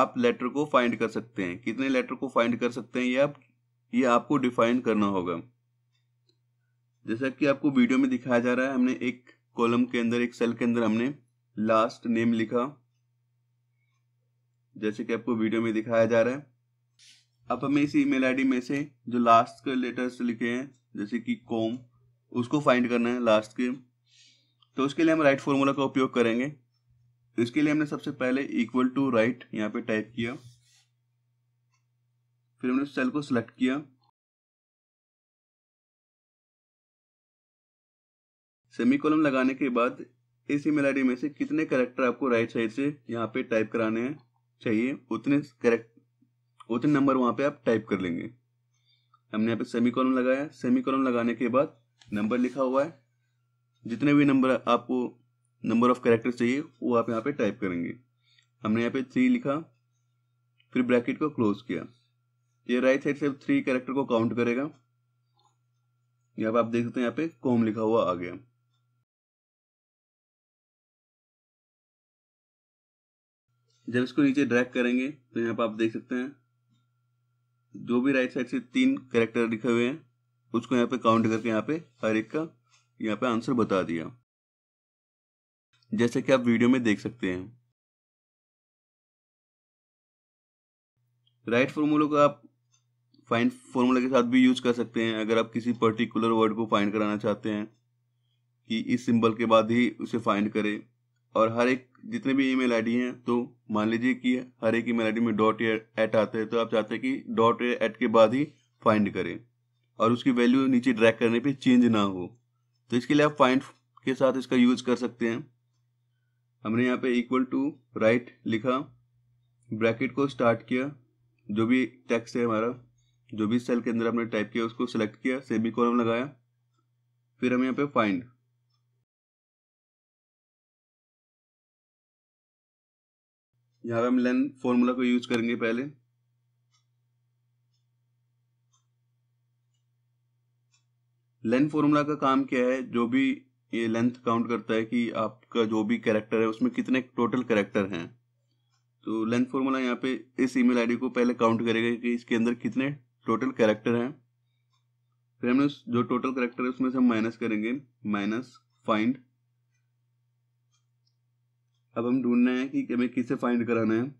आप लेटर को फाइंड कर सकते हैं कितने लेटर को फाइंड कर सकते हैं ये आप ये आपको डिफाइन करना होगा जैसा कि आपको वीडियो में दिखाया जा रहा है हमने एक कॉलम के अंदर एक सेल के अंदर हमने लास्ट नेम लिखा जैसे कि आपको वीडियो में दिखाया जा रहा है अब हमें इस ईमेल आईडी में से जो लास्ट के लेटर्स लिखे हैं जैसे कि कॉम उसको फाइंड करना है लास्ट के तो उसके लिए हम राइट फॉर्मूला का उपयोग करेंगे तो इसके लिए हमने सबसे पहले इक्वल टू राइट यहाँ पे टाइप किया फिर हमने सेल को सिलेक्ट किया सेमी कॉलम लगाने के बाद इस ईमेल आई में से कितने कैरेक्टर आपको राइट साइड से यहाँ पे टाइप कराने हैं चाहिए उतने करेक्ट उतने नंबर वहाँ पे आप टाइप कर लेंगे हमने यहाँ पे सेमी कॉलम लगाया सेमी कॉलम लगाने के बाद नंबर लिखा हुआ है जितने भी नंबर आपको नंबर ऑफ करेक्टर चाहिए वो आप यहाँ पे टाइप करेंगे हमने यहाँ पे थ्री लिखा फिर ब्रैकेट को क्लोज किया ये राइट साइड से थ्री कैरेक्टर को काउंट करेगा यहाँ पे आप देख सकते हैं यहाँ पे कॉम लिखा हुआ आ गया जब इसको नीचे ड्रैग करेंगे तो यहाँ पर आप देख सकते हैं जो भी राइट साइड से तीन कैरेक्टर लिखे हुए हैं उसको यहाँ पे काउंट करके यहाँ पे हर एक का यहाँ पे आंसर बता दिया जैसे कि आप वीडियो में देख सकते हैं राइट फॉर्मूला को आप फाइंड फॉर्मूला के साथ भी यूज कर सकते हैं अगर आप किसी पर्टिकुलर वर्ड को फाइंड कराना चाहते हैं कि इस सिंबल के बाद ही उसे फाइंड करें और हर एक जितने भी ईमेल आईडी हैं तो मान लीजिए कि हर एक ईमेल आईडी में डॉट एट आता है तो आप चाहते हैं कि डॉट एट के बाद ही फाइंड करें और उसकी वैल्यू नीचे ड्रैग करने पे चेंज ना हो तो इसके लिए आप फाइंड के साथ इसका यूज कर सकते हैं हमने यहाँ पे इक्वल टू राइट लिखा ब्रैकेट को स्टार्ट किया जो भी टेक्स्ट है हमारा जो भी सेल के अंदर हमने टाइप किया उसको सेलेक्ट किया सेमी कॉलम लगाया फिर हम यहाँ पे फाइंड यहाँ पे हम लेंथ फॉर्मूला को यूज करेंगे पहले लेंथ फॉर्मूला का काम क्या है जो भी ये लेंथ काउंट करता है कि आपका जो भी कैरेक्टर है उसमें कितने टोटल कैरेक्टर हैं तो लेंथ फॉर्मूला यहाँ पे इस ईमेल आईडी को पहले काउंट करेगा कि इसके अंदर कितने टोटल कैरेक्टर हैं फिर हमने जो टोटल कैरेक्टर है उसमें से हम माइनस करेंगे माइनस फाइंड अब हम ढूंढना है हैं कि हमें किसे फाइंड कराना है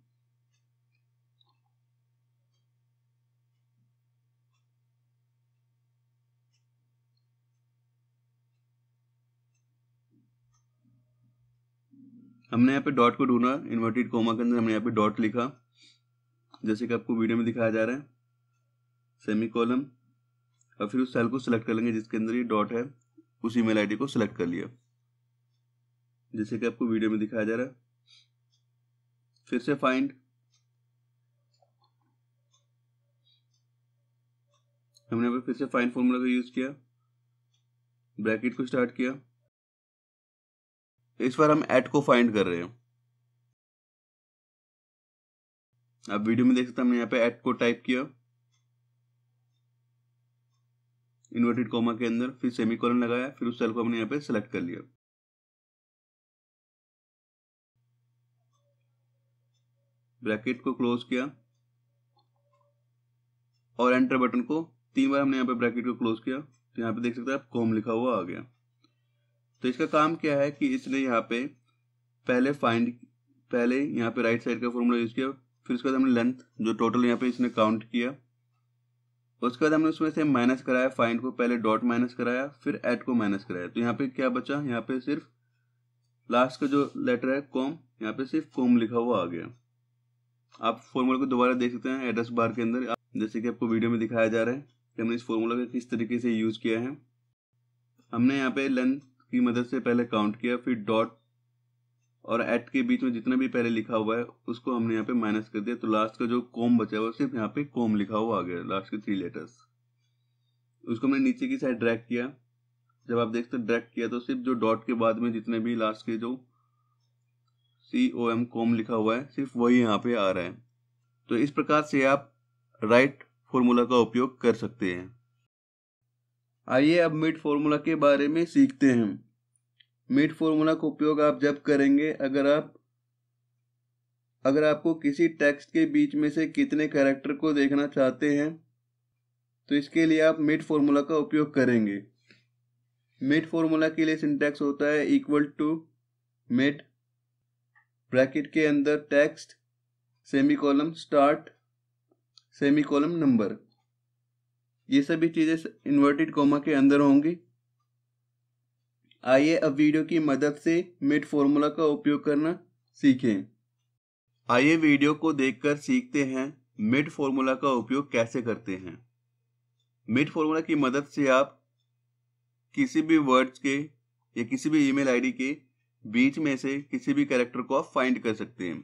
हमने यहाँ पे डॉट को ढूंढा इन्वर्टेड कोमा के अंदर हमने यहाँ पे डॉट लिखा जैसे कि आपको वीडियो में दिखाया जा रहा है सेमी कॉलम और फिर उस सेल को सिलेक्ट कर लेंगे जिसके अंदर ये डॉट है उस ईमेल आईडी को सिलेक्ट कर लिया जैसे कि आपको वीडियो में दिखाया जा रहा है फिर से फाइंड हमने फिर से फाइंड फॉर्मूला का यूज किया ब्रैकेट को स्टार्ट किया इस बार हम एट को फाइंड कर रहे हैं आप वीडियो में देख सकते हैं हमने यहाँ पे एट को टाइप किया इन्वर्टेड कॉमा के अंदर फिर सेमी कॉलन लगाया फिर उस सेल को हमने यहाँ पे सेलेक्ट कर लिया ब्रैकेट को क्लोज किया और एंटर बटन को तीन बार हमने यहाँ पे ब्रैकेट को क्लोज किया तो यहाँ पे देख सकते हैं आप कॉम लिखा हुआ आ गया तो इसका काम क्या है कि इसने यहाँ पे पहले फाइंड पहले यहाँ पे राइट साइड का फॉर्मूला यूज किया फिर उसके बाद हमने लेंथ जो टोटल यहाँ पे इसने काउंट किया उसके बाद हमने उसमें से माइनस कराया फाइंड को पहले डॉट माइनस कराया फिर एट को माइनस कराया तो यहाँ पे क्या बचा यहाँ पे सिर्फ लास्ट का जो लेटर है कॉम यहाँ पे सिर्फ कॉम लिखा हुआ आ गया आप फॉर्मूला को दोबारा देख सकते हैं एड्रेस बार के अंदर जैसे कि आपको वीडियो में दिखाया जा रहा है कि हमने इस फॉर्मूला का किस तरीके से यूज किया है हमने यहाँ पे लेंथ की मदद से पहले काउंट किया फिर डॉट और एट के बीच में जितना भी पहले लिखा हुआ है उसको हमने यहाँ पे माइनस कर दिया तो लास्ट का जो कॉम बचा हुआ सिर्फ यहाँ पे कॉम लिखा हुआ आ गया लास्ट के थ्री लेटर्स उसको हमने नीचे की साइड ड्रैग किया जब आप देखते ड्रैग किया तो सिर्फ जो डॉट के बाद में जितने भी लास्ट के जो सी ओ एम कॉम लिखा हुआ है सिर्फ वही यहाँ पे आ रहा है तो इस प्रकार से आप राइट फॉर्मूला का उपयोग कर सकते हैं आइए अब मिड फॉर्मूला के बारे में सीखते हैं मिड फॉर्मूला का उपयोग आप जब करेंगे अगर आप अगर आपको किसी टेक्स्ट के बीच में से कितने कैरेक्टर को देखना चाहते हैं तो इसके लिए आप मिड फॉर्मूला का उपयोग करेंगे मिड फॉर्मूला के लिए सिंटेक्स होता है इक्वल टू मिड ब्रैकेट के अंदर text semi column start semi column number ये सभी चीज़ें इन्वर्टेड कॉमा के अंदर होंगी आइए अब वीडियो की मदद से मिड फॉर्मूला का उपयोग करना सीखें आइए वीडियो को देखकर सीखते हैं मिड फॉर्मूला का उपयोग कैसे करते हैं मिड फॉर्मूला की मदद से आप किसी भी वर्ड्स के या किसी भी ईमेल आईडी के बीच में से किसी भी कैरेक्टर को आप फाइंड कर सकते हैं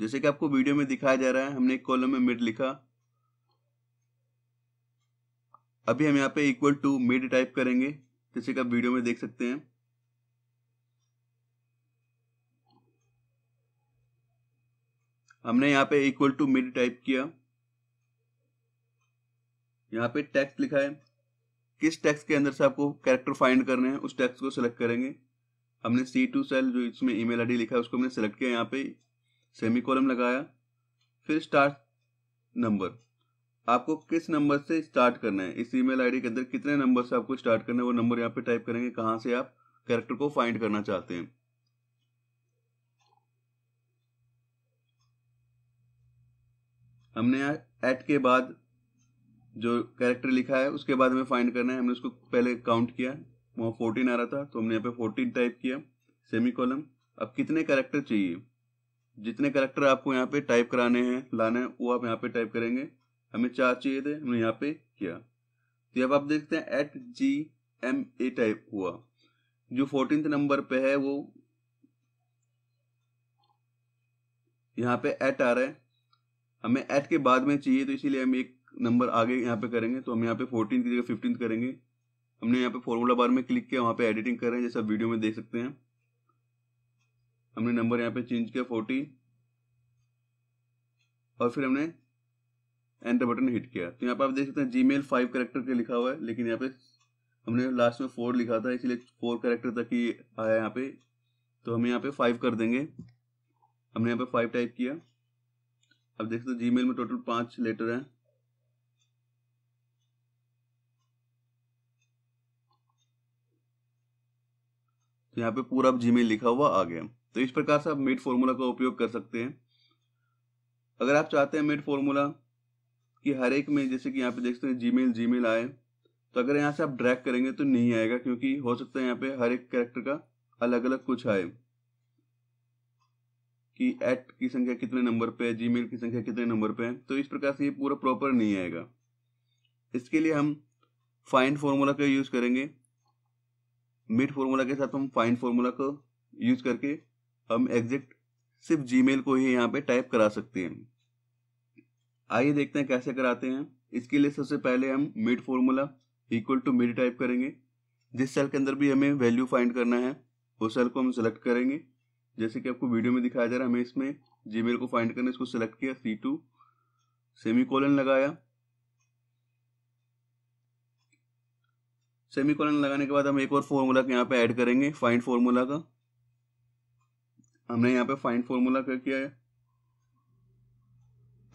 जैसे कि आपको वीडियो में दिखाया जा रहा है हमने कॉलम में मिड लिखा अभी हम यहाँ पे इक्वल टू मिड टाइप करेंगे जैसे कि आप वीडियो में देख सकते हैं हमने यहाँ पे इक्वल टू मिड टाइप किया यहाँ पे टेक्स्ट लिखा है किस टेक्स्ट के अंदर से आपको कैरेक्टर फाइंड करने हैं उस टेक्स्ट को सिलेक्ट करेंगे हमने सी टू सेल जो इसमें ईमेल आईडी लिखा है उसको हमने सेलेक्ट किया यहाँ पे सेमी कॉलम लगाया फिर स्टार्ट नंबर आपको किस नंबर से स्टार्ट करना है इस ईमेल आईडी के अंदर कितने नंबर से आपको स्टार्ट करना है वो नंबर यहाँ पे टाइप करेंगे कहाँ से आप कैरेक्टर को फाइंड करना चाहते हैं हमने यहाँ एट के बाद जो कैरेक्टर लिखा है उसके बाद हमें फाइंड करना है हमने उसको पहले काउंट किया वहाँ फोर्टीन आ रहा था तो हमने यहाँ पे फोर्टीन टाइप किया सेमी कॉलम अब कितने करेक्टर चाहिए जितने करेक्टर आपको यहाँ पे टाइप कराने हैं लाने वो आप यहाँ पे टाइप करेंगे हमें चार चाहिए थे हमने यहाँ पे किया तो अब आप देखते हैं at G M A type हुआ जो फोर्टीन नंबर पे है वो यहाँ पे एट आ रहा है हमें एट के बाद में चाहिए तो इसीलिए हम एक नंबर आगे यहाँ पे करेंगे तो हम यहाँ पे फोर्टीन की जगह फिफ्टीन करेंगे हमने यहाँ पे फॉर्मूला बार में क्लिक किया वहाँ पे एडिटिंग कर रहे हैं आप वीडियो में देख सकते हैं हमने नंबर यहाँ पे चेंज किया फोर्टी और फिर हमने एंटर बटन हिट किया तो यहाँ पे आप देख सकते हैं जी मेल फाइव करेक्टर के लिखा हुआ है लेकिन यहाँ पे हमने लास्ट में फोर लिखा था इसीलिए फोर करेक्टर तक ही आया यहाँ पे तो हम यहाँ पे फाइव कर देंगे हमने यहाँ पे फाइव टाइप किया अब देख सकते जी मेल में टोटल पाँच लेटर हैं यहाँ पे पूरा जीमेल लिखा हुआ आ गया तो इस प्रकार से आप मेड फॉर्मूला का उपयोग कर सकते हैं अगर आप चाहते हैं मेड फॉर्मूला कि हर एक में जैसे कि यहाँ पे देखते हैं जीमेल जीमेल आए तो अगर यहाँ से आप ड्रैग करेंगे तो नहीं आएगा क्योंकि हो सकता है यहाँ पे हर एक कैरेक्टर का अलग अलग कुछ आए कि एट की संख्या कितने नंबर पे है जीमेल की संख्या कितने नंबर पे है तो इस प्रकार से ये पूरा प्रॉपर नहीं आएगा इसके लिए हम फाइंड फॉर्मूला का यूज करेंगे मिड फॉर्मूला के साथ हम फाइन फॉर्मूला को यूज करके हम एग्जेक्ट सिर्फ जीमेल को ही यहाँ पे टाइप करा सकते हैं आइए देखते हैं कैसे कराते हैं इसके लिए सबसे पहले हम mid formula equal to mid type करेंगे जिस सेल के अंदर भी हमें वैल्यू फाइंड करना है उस सेल को हम सेलेक्ट करेंगे जैसे कि आपको वीडियो में दिखाया जा रहा है हमें इसमें जीमेल को फाइंड करना इसको सेलेक्ट किया सी टू सेमी कॉलन लगाया कॉलन लगाने के बाद हम एक और फॉर्मूला यहाँ पे ऐड करेंगे फाइंड फॉर्मूला का हमने यहाँ पे फाइंड फॉर्मूला कर किया है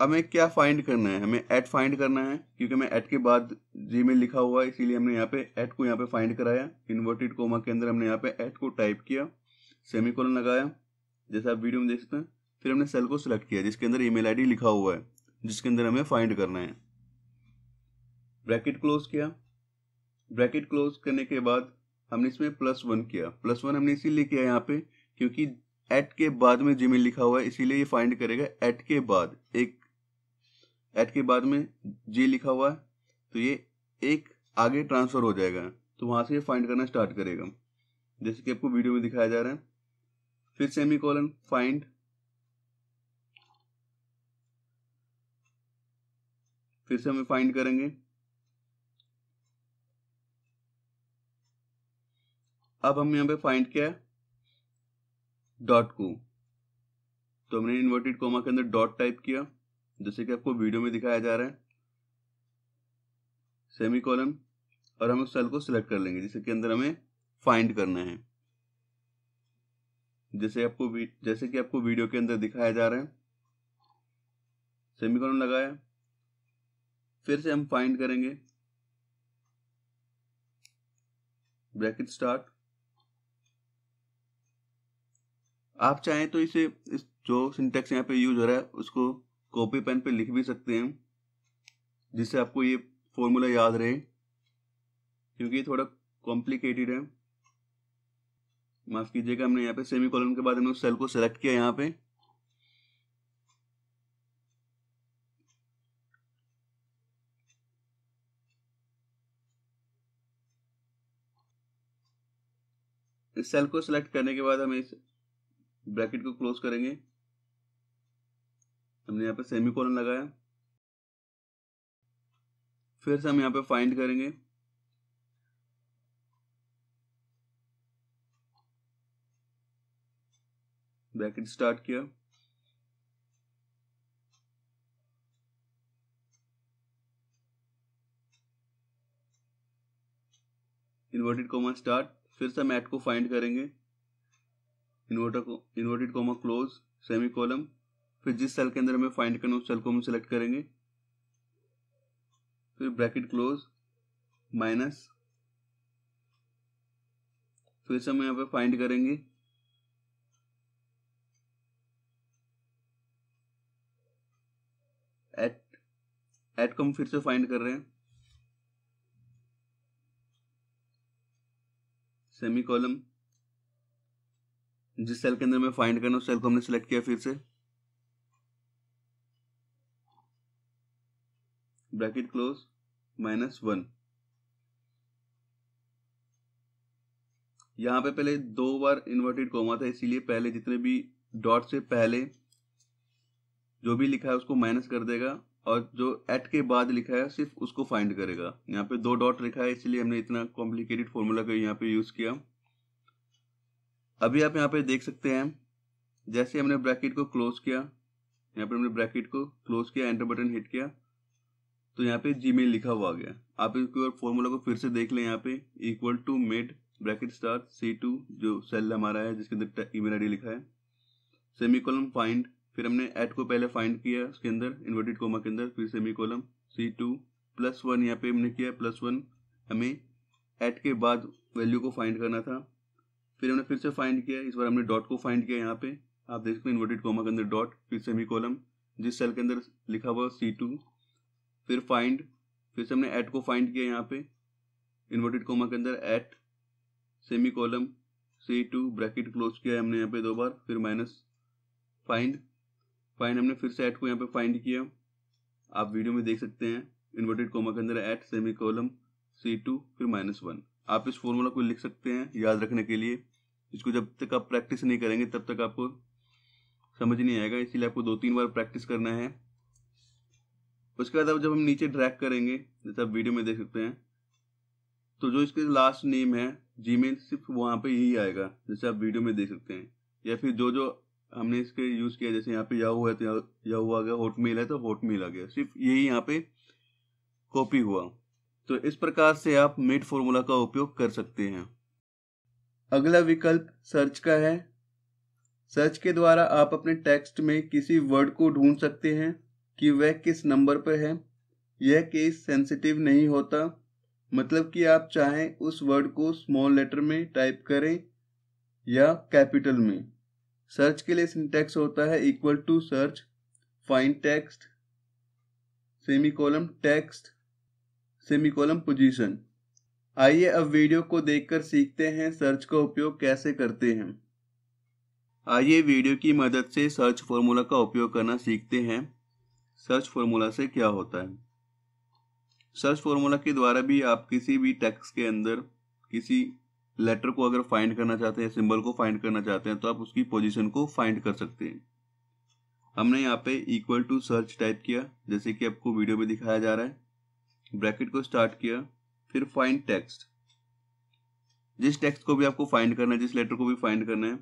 हमें क्या फाइंड करना है हमें एट फाइंड करना है क्योंकि मैं एट के बाद जी में लिखा हुआ है इसीलिए हमने यहाँ पे एट को यहाँ पे फाइंड कराया इन्वर्टेड कोमा के अंदर हमने यहाँ पे एट को टाइप किया कॉलन लगाया जैसे आप वीडियो में देख सकते हैं फिर हमने सेल को सिलेक्ट किया जिसके अंदर ईमेल आईडी लिखा हुआ है जिसके अंदर हमें फाइंड करना है ब्रैकेट क्लोज किया ब्रैकेट क्लोज करने के बाद हमने इसमें प्लस वन किया प्लस वन हमने इसीलिए किया यहाँ पे क्योंकि एट के बाद में जिमेल लिखा हुआ है इसीलिए ये फाइंड करेगा एट के बाद एक एट के बाद में जे लिखा हुआ है तो ये एक आगे ट्रांसफर हो जाएगा तो वहां से ये फाइंड करना स्टार्ट करेगा जैसे कि आपको वीडियो में दिखाया जा रहा है फिर सेमी कॉलन फाइंड फिर से हम फाइंड करेंगे अब हम यहां पे फाइंड किया है डॉट को तो हमने इन्वर्टेड कोमा के अंदर डॉट टाइप किया जैसे कि आपको वीडियो में दिखाया जा रहा है सेमी कॉलम और हम उस सेल को सिलेक्ट कर लेंगे जिसके अंदर हमें फाइंड करना है जैसे आपको जैसे कि आपको वीडियो के अंदर दिखाया जा रहा है सेमी कॉलम लगाया फिर से हम फाइंड करेंगे ब्रैकेट स्टार्ट आप चाहें तो इसे इस जो सिंटेक्स यहाँ पे यूज हो रहा है उसको कॉपी पेन पे लिख भी सकते हैं जिससे आपको ये फॉर्मूला याद रहे क्योंकि ये थोड़ा कॉम्प्लिकेटेड है माफ कीजिएगा हमने यहाँ पे सेमी कॉलम के बाद हमने उस सेल को सेलेक्ट किया यहाँ पे इस सेल को सिलेक्ट करने के बाद हमें इस ब्रैकेट को क्लोज करेंगे हमने यहाँ पे सेमी कॉलन लगाया फिर से हम यहाँ पे फाइंड करेंगे ब्रैकेट स्टार्ट किया इन्वर्टेड कॉमा स्टार्ट फिर से हम एट को फाइंड करेंगे inverter inverted comma close semi column फिर जिस सेल के अंदर हमें फाइंड करना उस सेल को हम सिलेक्ट करेंगे फिर ब्रैकेट क्लोज माइनस फिर से हम यहाँ पे फाइंड करेंगे एट एट को हम फिर से फाइंड कर रहे हैं सेमी कॉलम जिस सेल के अंदर में फाइंड करना उस सेल को हमने सेलेक्ट किया फिर से ब्रैकेट क्लोज माइनस वन यहाँ पे पहले दो बार इन्वर्टेड कोमा था इसीलिए पहले जितने भी डॉट से पहले जो भी लिखा है उसको माइनस कर देगा और जो एट के बाद लिखा है सिर्फ उसको फाइंड करेगा यहाँ पे दो डॉट लिखा है इसलिए हमने इतना कॉम्प्लिकेटेड फॉर्मूला का यहाँ पे यूज किया अभी आप यहाँ पे देख सकते हैं जैसे हमने ब्रैकेट को क्लोज किया यहाँ पर हमने ब्रैकेट को क्लोज किया एंटर बटन हिट किया तो यहाँ पे जी लिखा हुआ आ गया आप इसके और फॉर्मूला को फिर से देख लें यहाँ पे equal to mid bracket start C two जो सेल हमारा है जिसके अंदर ईमेल आईडी लिखा है सेमी कॉलम फाइंड फिर हमने एट को पहले फाइंड किया उसके अंदर इन्वर्टेड कोमा के अंदर फिर semi column C two plus one यहाँ पे हमने किया प्लस वन हमें एट के बाद वैल्यू को फाइंड करना था फिर हमने फिर से फाइंड किया इस बार हमने डॉट को फाइंड किया यहाँ पे आप देख सकते हैं इन्वर्टेड कोमा के अंदर डॉट फिर सेमी कॉलम जिस सेल के अंदर लिखा हुआ सी टू फिर फाइंड फिर से हमने एट को फाइंड किया यहाँ पे इन्वर्टेड कोमा के अंदर at semi column C two bracket close किया हमने यहाँ पे दो बार फिर माइनस फाइंड फाइंड हमने फिर से एट को यहाँ पे फाइंड किया आप वीडियो में देख सकते हैं इन्वर्टेड कोमा के अंदर at semi column C two फिर माइनस वन आप इस फॉर्मूला को लिख सकते हैं याद रखने के लिए इसको जब तक आप प्रैक्टिस नहीं करेंगे तब तक आपको समझ नहीं आएगा इसीलिए आपको दो तीन बार प्रैक्टिस करना है उसके बाद अब जब हम नीचे ड्रैग करेंगे जैसे आप वीडियो में देख सकते हैं तो जो इसके लास्ट नेम है जीमेल सिर्फ वहाँ पे यही आएगा जैसे आप वीडियो में देख सकते हैं या फिर जो जो हमने इसके यूज़ किया जैसे यहाँ पे हुआ है तो या हुआ गया हॉटमेल है तो हॉटमेल आ गया सिर्फ यही यहाँ पे कॉपी हुआ तो इस प्रकार से आप मेट फॉर्मूला का उपयोग कर सकते हैं अगला विकल्प सर्च का है सर्च के द्वारा आप अपने टेक्स्ट में किसी वर्ड को ढूंढ सकते हैं कि वह किस नंबर पर है यह केस सेंसिटिव नहीं होता मतलब कि आप चाहें उस वर्ड को स्मॉल लेटर में टाइप करें या कैपिटल में सर्च के लिए सिंटेक्स होता है equal to search find text semi column text semi column position आइए अब वीडियो को देखकर सीखते हैं सर्च का उपयोग कैसे करते हैं आइए वीडियो की मदद से सर्च फॉर्मूला का उपयोग करना सीखते हैं सर्च फॉर्मूला से क्या होता है सर्च फॉर्मूला के द्वारा भी आप किसी भी टेक्स्ट के अंदर किसी लेटर को अगर फाइंड करना चाहते हैं सिंबल को फाइंड करना चाहते हैं तो आप उसकी पोजीशन को फाइंड कर सकते हैं हमने यहाँ पे इक्वल टू सर्च टाइप किया जैसे कि आपको वीडियो में दिखाया जा रहा है ब्रैकेट को स्टार्ट किया फिर फाइंड टेक्स्ट जिस टेक्स्ट को भी आपको फाइंड करना है जिस लेटर को भी फाइंड करना है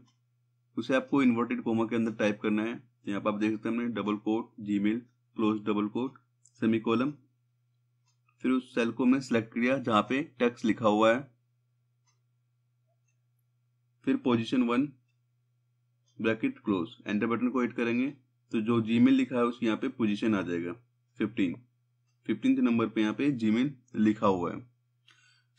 उसे आपको इन्वर्टेड कोमा के अंदर टाइप करना है यहाँ पर आप देख सकते हैं double quote Gmail close double quote semi column फिर उस सेल को हमने सेलेक्ट किया जहां पे टेक्स्ट लिखा हुआ है फिर position one bracket close enter button को एड करेंगे तो जो जी मेल लिखा है उसके यहाँ पे पोजिशन आ जाएगा फिफ्टीन फिफ्टींथ नंबर पे यहाँ पे जीमेल लिखा हुआ है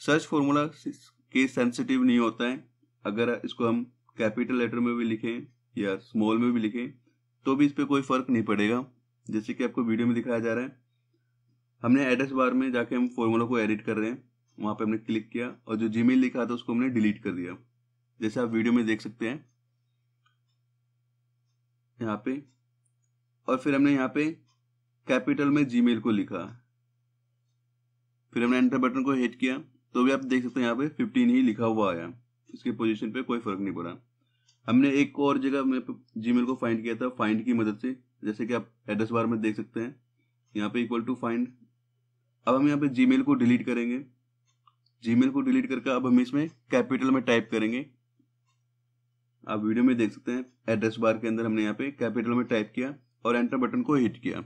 सर्च फॉर्मूला के सेंसिटिव नहीं होता है अगर इसको हम कैपिटल लेटर में भी लिखें या स्मॉल में भी लिखें तो भी इस पर कोई फर्क नहीं पड़ेगा जैसे कि आपको वीडियो में दिखाया जा रहा है हमने एड्रेस बार में जाके हम फॉर्मूला को एडिट कर रहे हैं वहां पे हमने क्लिक किया और जो जीमेल लिखा था उसको हमने डिलीट कर दिया जैसे आप वीडियो में देख सकते हैं यहाँ पे और फिर हमने यहाँ पे कैपिटल में जी को लिखा फिर हमने एंटर बटन को हिट किया तो भी आप देख सकते हैं यहाँ पे फिफ्टीन ही लिखा हुआ आया इसके पोजीशन पे कोई फर्क नहीं पड़ा हमने एक और जगह में जीमेल को फाइंड किया था फाइंड की मदद से जैसे कि आप एड्रेस बार में देख सकते हैं यहाँ पे इक्वल टू फाइंड अब हम यहाँ पे जी को डिलीट करेंगे जी को डिलीट करके अब हम इसमें कैपिटल में टाइप करेंगे आप वीडियो में देख सकते हैं एड्रेस बार के अंदर हमने यहाँ पे कैपिटल में टाइप किया और एंटर बटन को हिट किया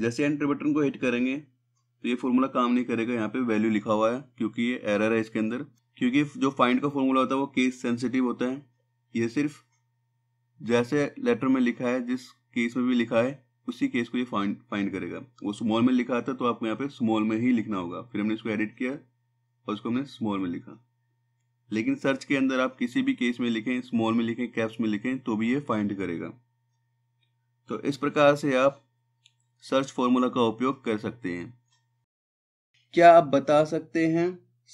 जैसे एंटर बटन को हिट करेंगे तो ये फॉर्मूला काम नहीं करेगा यहाँ पे वैल्यू लिखा हुआ है क्योंकि ये एरर है इसके अंदर क्योंकि जो फाइंड का फॉर्मूला होता है वो केस सेंसिटिव होता है ये सिर्फ जैसे लेटर में लिखा है जिस केस में भी लिखा है उसी केस को ये फाइंड फाइंड करेगा वो स्मॉल में लिखा था तो आपको यहाँ पे स्मॉल में ही लिखना होगा फिर हमने इसको एडिट किया और उसको हमने स्मॉल में लिखा लेकिन सर्च के अंदर आप किसी भी केस में लिखें स्मॉल में लिखें कैप्स में लिखें तो भी ये फाइंड करेगा तो इस प्रकार से आप सर्च फॉर्मूला का उपयोग कर सकते हैं क्या आप बता सकते हैं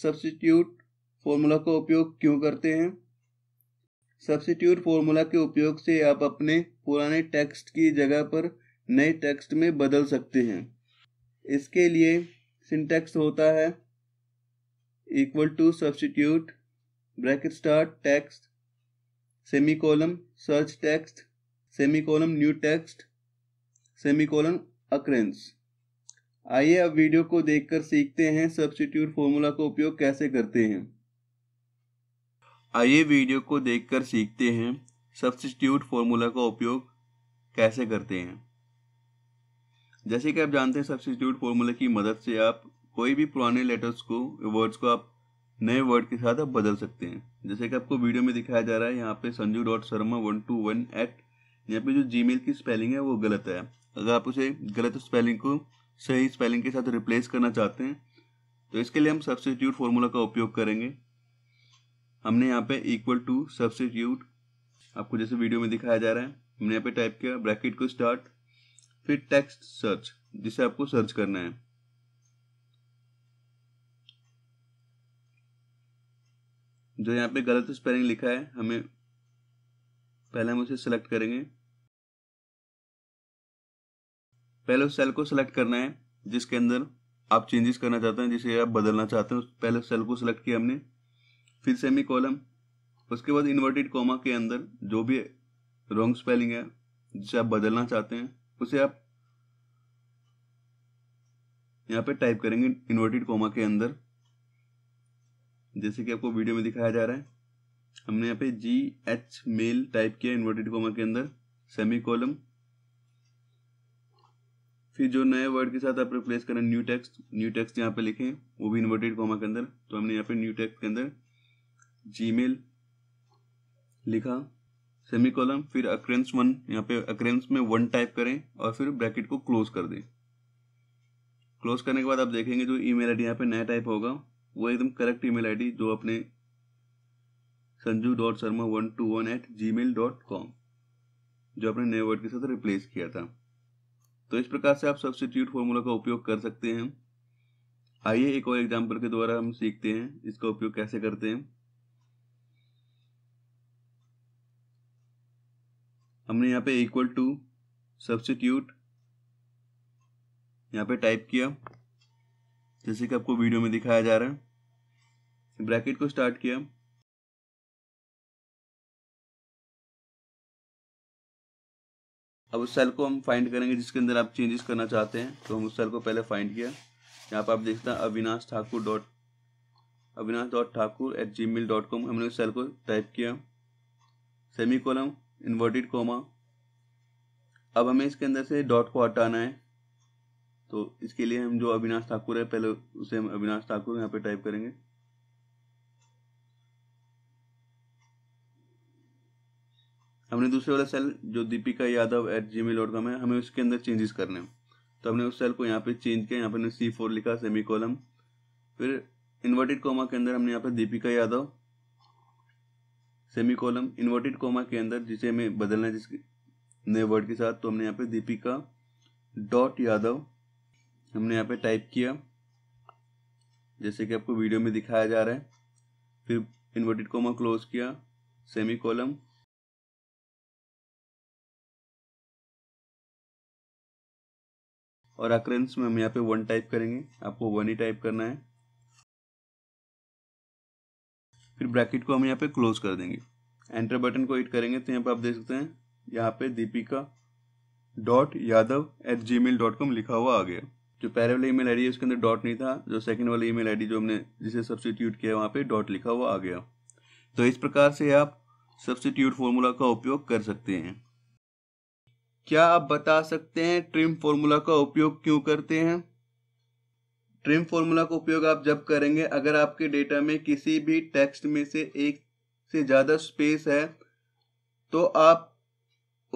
सब्सिट्यूट फॉर्मूला का उपयोग क्यों करते हैं सब्सिट्यूट फॉर्मूला के उपयोग से आप अपने पुराने टेक्स्ट की जगह पर नए टेक्स्ट में बदल सकते हैं इसके लिए सिंटेक्स होता है equal to substitute bracket start text semi column search text semi column new text semi column occurrence आइए अब वीडियो को देखकर सीखते हैं सब्सिट्यूट फॉर्मूला का उपयोग कैसे करते हैं आइए वीडियो को देखकर सीखते हैं सब्सिट्यूट फॉर्मूला का उपयोग कैसे करते हैं जैसे कि आप जानते हैं सब्सिट्यूट फॉर्मूला की मदद से आप कोई भी पुराने लेटर्स को वर्ड्स को आप नए वर्ड के साथ आप बदल सकते हैं जैसे कि आपको वीडियो में दिखाया जा रहा है यहाँ पे Sanju dot Sharma one two one at यहाँ पे जो जी की स्पेलिंग है वो गलत है अगर आप उसे गलत स्पेलिंग को सही स्पेलिंग के साथ रिप्लेस करना चाहते हैं तो इसके लिए हम सब्सिट्यूट फॉर्मूला का उपयोग करेंगे हमने यहाँ पे इक्वल टू सब्सिट्यूट आपको जैसे वीडियो में दिखाया जा रहा है हमने यहाँ पे टाइप किया ब्रैकेट को स्टार्ट फिर टेक्स्ट सर्च जिसे आपको सर्च करना है जो यहाँ पे गलत स्पेलिंग लिखा है हमें पहले हम उसे सेलेक्ट करेंगे पहले उस सेल को सिलेक्ट करना है जिसके अंदर आप चेंजेस करना चाहते हैं जिसे आप बदलना चाहते हैं पहले सेल को सिलेक्ट किया हमने फिर सेमी कॉलम उसके बाद इन्वर्टेड कॉमा के अंदर जो भी रॉन्ग स्पेलिंग है जिसे आप बदलना चाहते हैं उसे आप यहाँ पे टाइप करेंगे इन्वर्टेड कॉमा के अंदर जैसे कि आपको वीडियो में दिखाया जा रहा है हमने यहाँ पे जी एच मेल टाइप किया इन्वर्टेड कॉमा के अंदर सेमी कॉलम फिर जो नए वर्ड के साथ आप रिप्लेस करें न्यू टेक्स्ट न्यू टेक्स्ट यहाँ पे लिखें वो भी इन्वर्टेड कॉमा के अंदर तो हमने यहाँ पे न्यू टेक्स्ट के अंदर जीमेल लिखा सेमी कॉलम फिर अक्रेंस वन यहाँ पे अक्रेंस में वन टाइप करें और फिर ब्रैकेट को क्लोज कर दें क्लोज करने के बाद आप देखेंगे जो आई डी यहाँ पे नया टाइप होगा वो एकदम करेक्ट आई डी जो अपने Sanju dot Sharma one two one at Gmail dot com जो आपने नए वर्ड के साथ रिप्लेस किया था तो इस प्रकार से आप सब्सिट्यूट फॉर्मूला का उपयोग कर सकते हैं आइए एक और एग्जाम्पल के द्वारा हम सीखते हैं इसका उपयोग कैसे करते हैं हमने यहाँ पे इक्वल टू सब्सिट्यूट यहाँ पे टाइप किया जैसे कि आपको वीडियो में दिखाया जा रहा है ब्रैकेट को स्टार्ट किया अब उस सेल को हम फाइंड करेंगे जिसके अंदर आप चेंजेस करना चाहते हैं तो हम उस सेल को पहले फाइंड किया यहाँ पर आप देखते हैं Avinash Thakur dot Avinash dot Thakur at Gmail dot com हमने उस सेल को टाइप किया सेमी कॉलम इन्वर्टेड कॉमा अब हमें इसके अंदर से डॉट को हटाना है तो इसके लिए हम जो अविनाश ठाकुर है पहले उसे हम अविनाश ठाकुर यहाँ पे टाइप करेंगे हमने दूसरे वाला सेल जो Deepika Yadav at Gmail dot com है हमें उसके अंदर चेंजेस करने हैं तो हमने उस सेल को यहाँ पे चेंज किया यहाँ पे हमने सी फोर लिखा सेमी कॉलम फिर इन्वर्टेड कोमा के अंदर हमने यहाँ पे Deepika Yadav semi column inverted comma के अंदर जिसे हमें बदलना है जिसके नए वर्ड के साथ तो हमने यहाँ पे दीपिका डॉट यादव हमने यहाँ पे टाइप किया जैसे कि आपको वीडियो में दिखाया जा रहा है फिर इन्वर्टेड कोमा क्लोज किया सेमी कॉलम और अक्रेंस में हम यहाँ पे वन टाइप करेंगे आपको वन ही टाइप करना है फिर ब्रैकेट को हम यहाँ पे क्लोज कर देंगे एंटर बटन को हिट करेंगे तो यहाँ पे आप देख सकते हैं यहाँ पे Deepika dot Yadav at Gmail dot com लिखा हुआ आ गया जो पहले वाला ईमेल आईडी है उसके अंदर डॉट नहीं था जो सेकंड वाला ईमेल आईडी जो हमने जिसे सब्सटीट्यूट किया वहाँ पे डॉट लिखा हुआ आ गया तो इस प्रकार से आप सब्सटीट्यूट फॉर्मूला का उपयोग कर सकते हैं क्या आप बता सकते हैं ट्रिम फॉर्मूला का उपयोग क्यों करते हैं ट्रिम फॉर्मूला का उपयोग आप जब करेंगे अगर आपके डेटा में किसी भी टेक्स्ट में से एक से ज़्यादा स्पेस है तो आप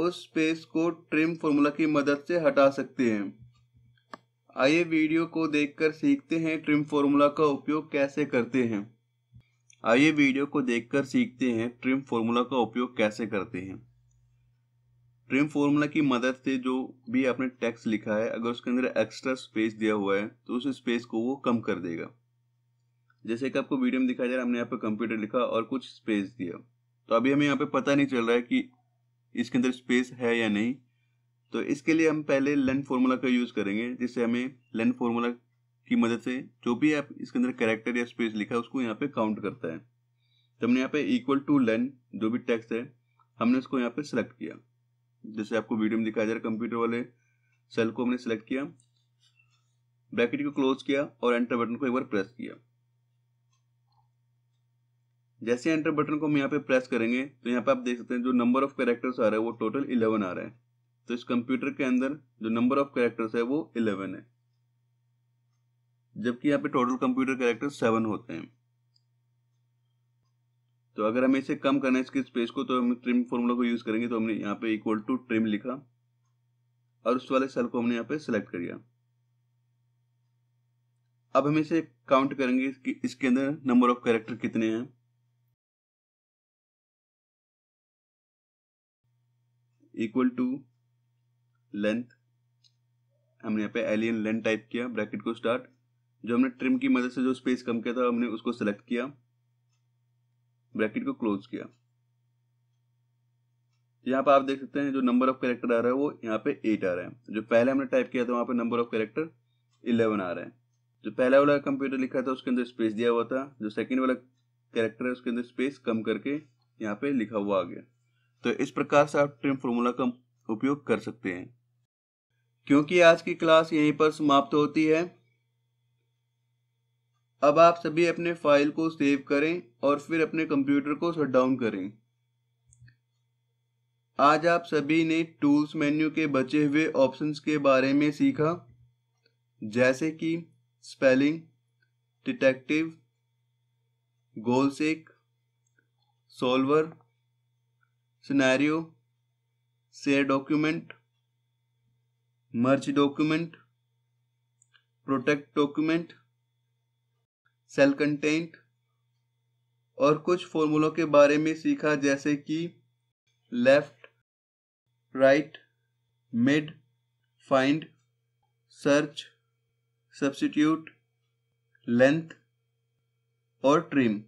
उस स्पेस को ट्रिम फॉर्मूला की मदद से हटा सकते हैं आइए वीडियो को देखकर सीखते हैं ट्रिम फॉर्मूला का उपयोग कैसे करते हैं आइए वीडियो को देखकर सीखते हैं ट्रिम फॉर्मूला का उपयोग कैसे करते हैं ट्रिम फॉर्मूला की मदद से जो भी आपने टेक्स्ट लिखा है अगर उसके अंदर एक्स्ट्रा स्पेस दिया हुआ है तो उस स्पेस को वो कम कर देगा जैसे कि आपको वीडियो में दिखाया जा रहा है हमने यहाँ पे कंप्यूटर लिखा और कुछ स्पेस दिया तो अभी हमें यहाँ पे पता नहीं चल रहा है कि इसके अंदर स्पेस है या नहीं तो इसके लिए हम पहले लेंथ फॉर्मूला का यूज़ करेंगे जिससे हमें लेंथ फॉर्मूला की मदद से जो भी आप इसके अंदर कैरेक्टर या स्पेस लिखा है उसको यहाँ पे काउंट करता है तो हमने यहाँ पे इक्वल टू लेंथ जो भी टेक्स्ट है हमने उसको यहाँ पे सिलेक्ट किया जैसे आपको वीडियो में दिखाया जा रहा कंप्यूटर वाले सेल को हमने सेलेक्ट किया ब्रैकेट को क्लोज किया और एंटर बटन को एक बार प्रेस किया जैसे एंटर बटन को हम यहाँ पे प्रेस करेंगे तो यहाँ पे आप देख सकते हैं जो नंबर ऑफ कैरेक्टर्स आ रहा है वो टोटल इलेवन आ रहा है तो इस कंप्यूटर के अंदर जो नंबर ऑफ कैरेक्टर्स है वो इलेवन है जबकि यहाँ पे टोटल कंप्यूटर कैरेक्टर सेवन होते हैं तो अगर हमें इसे कम करना है इसके स्पेस को तो हम ट्रिम फॉर्मूला को यूज करेंगे तो हमने यहाँ पे इक्वल टू ट्रिम लिखा और उस वाले सेल को हमने यहाँ पे सिलेक्ट कर लिया अब हम इसे काउंट करेंगे कि इसके अंदर नंबर ऑफ कैरेक्टर कितने हैं इक्वल टू लेंथ हमने यहाँ पे एलियन लेंथ टाइप किया ब्रैकेट को स्टार्ट जो हमने ट्रिम की मदद से जो स्पेस कम किया था हमने उसको सेलेक्ट किया ब्रैकेट को क्लोज किया यहाँ पर आप देख सकते हैं जो नंबर ऑफ कैरेक्टर आ रहा है वो यहाँ पे एट आ रहा है जो पहले हमने टाइप किया था वहां पे नंबर ऑफ कैरेक्टर इलेवन आ रहा है जो पहला वाला कंप्यूटर लिखा था उसके अंदर स्पेस दिया हुआ था जो सेकंड वाला कैरेक्टर है उसके अंदर स्पेस कम करके यहाँ पे लिखा हुआ आ गया तो इस प्रकार से आप ट्रिम फॉर्मूला का उपयोग कर सकते हैं क्योंकि आज की क्लास यहीं पर समाप्त होती है अब आप सभी अपने फाइल को सेव करें और फिर अपने कंप्यूटर को शट डाउन करें आज आप सभी ने टूल्स मेन्यू के बचे हुए ऑप्शंस के बारे में सीखा जैसे कि spelling detective goal seek solver scenario share document merge document protect document cell content और कुछ फॉर्मूलों के बारे में सीखा जैसे कि left right mid find search substitute length और ट्रिम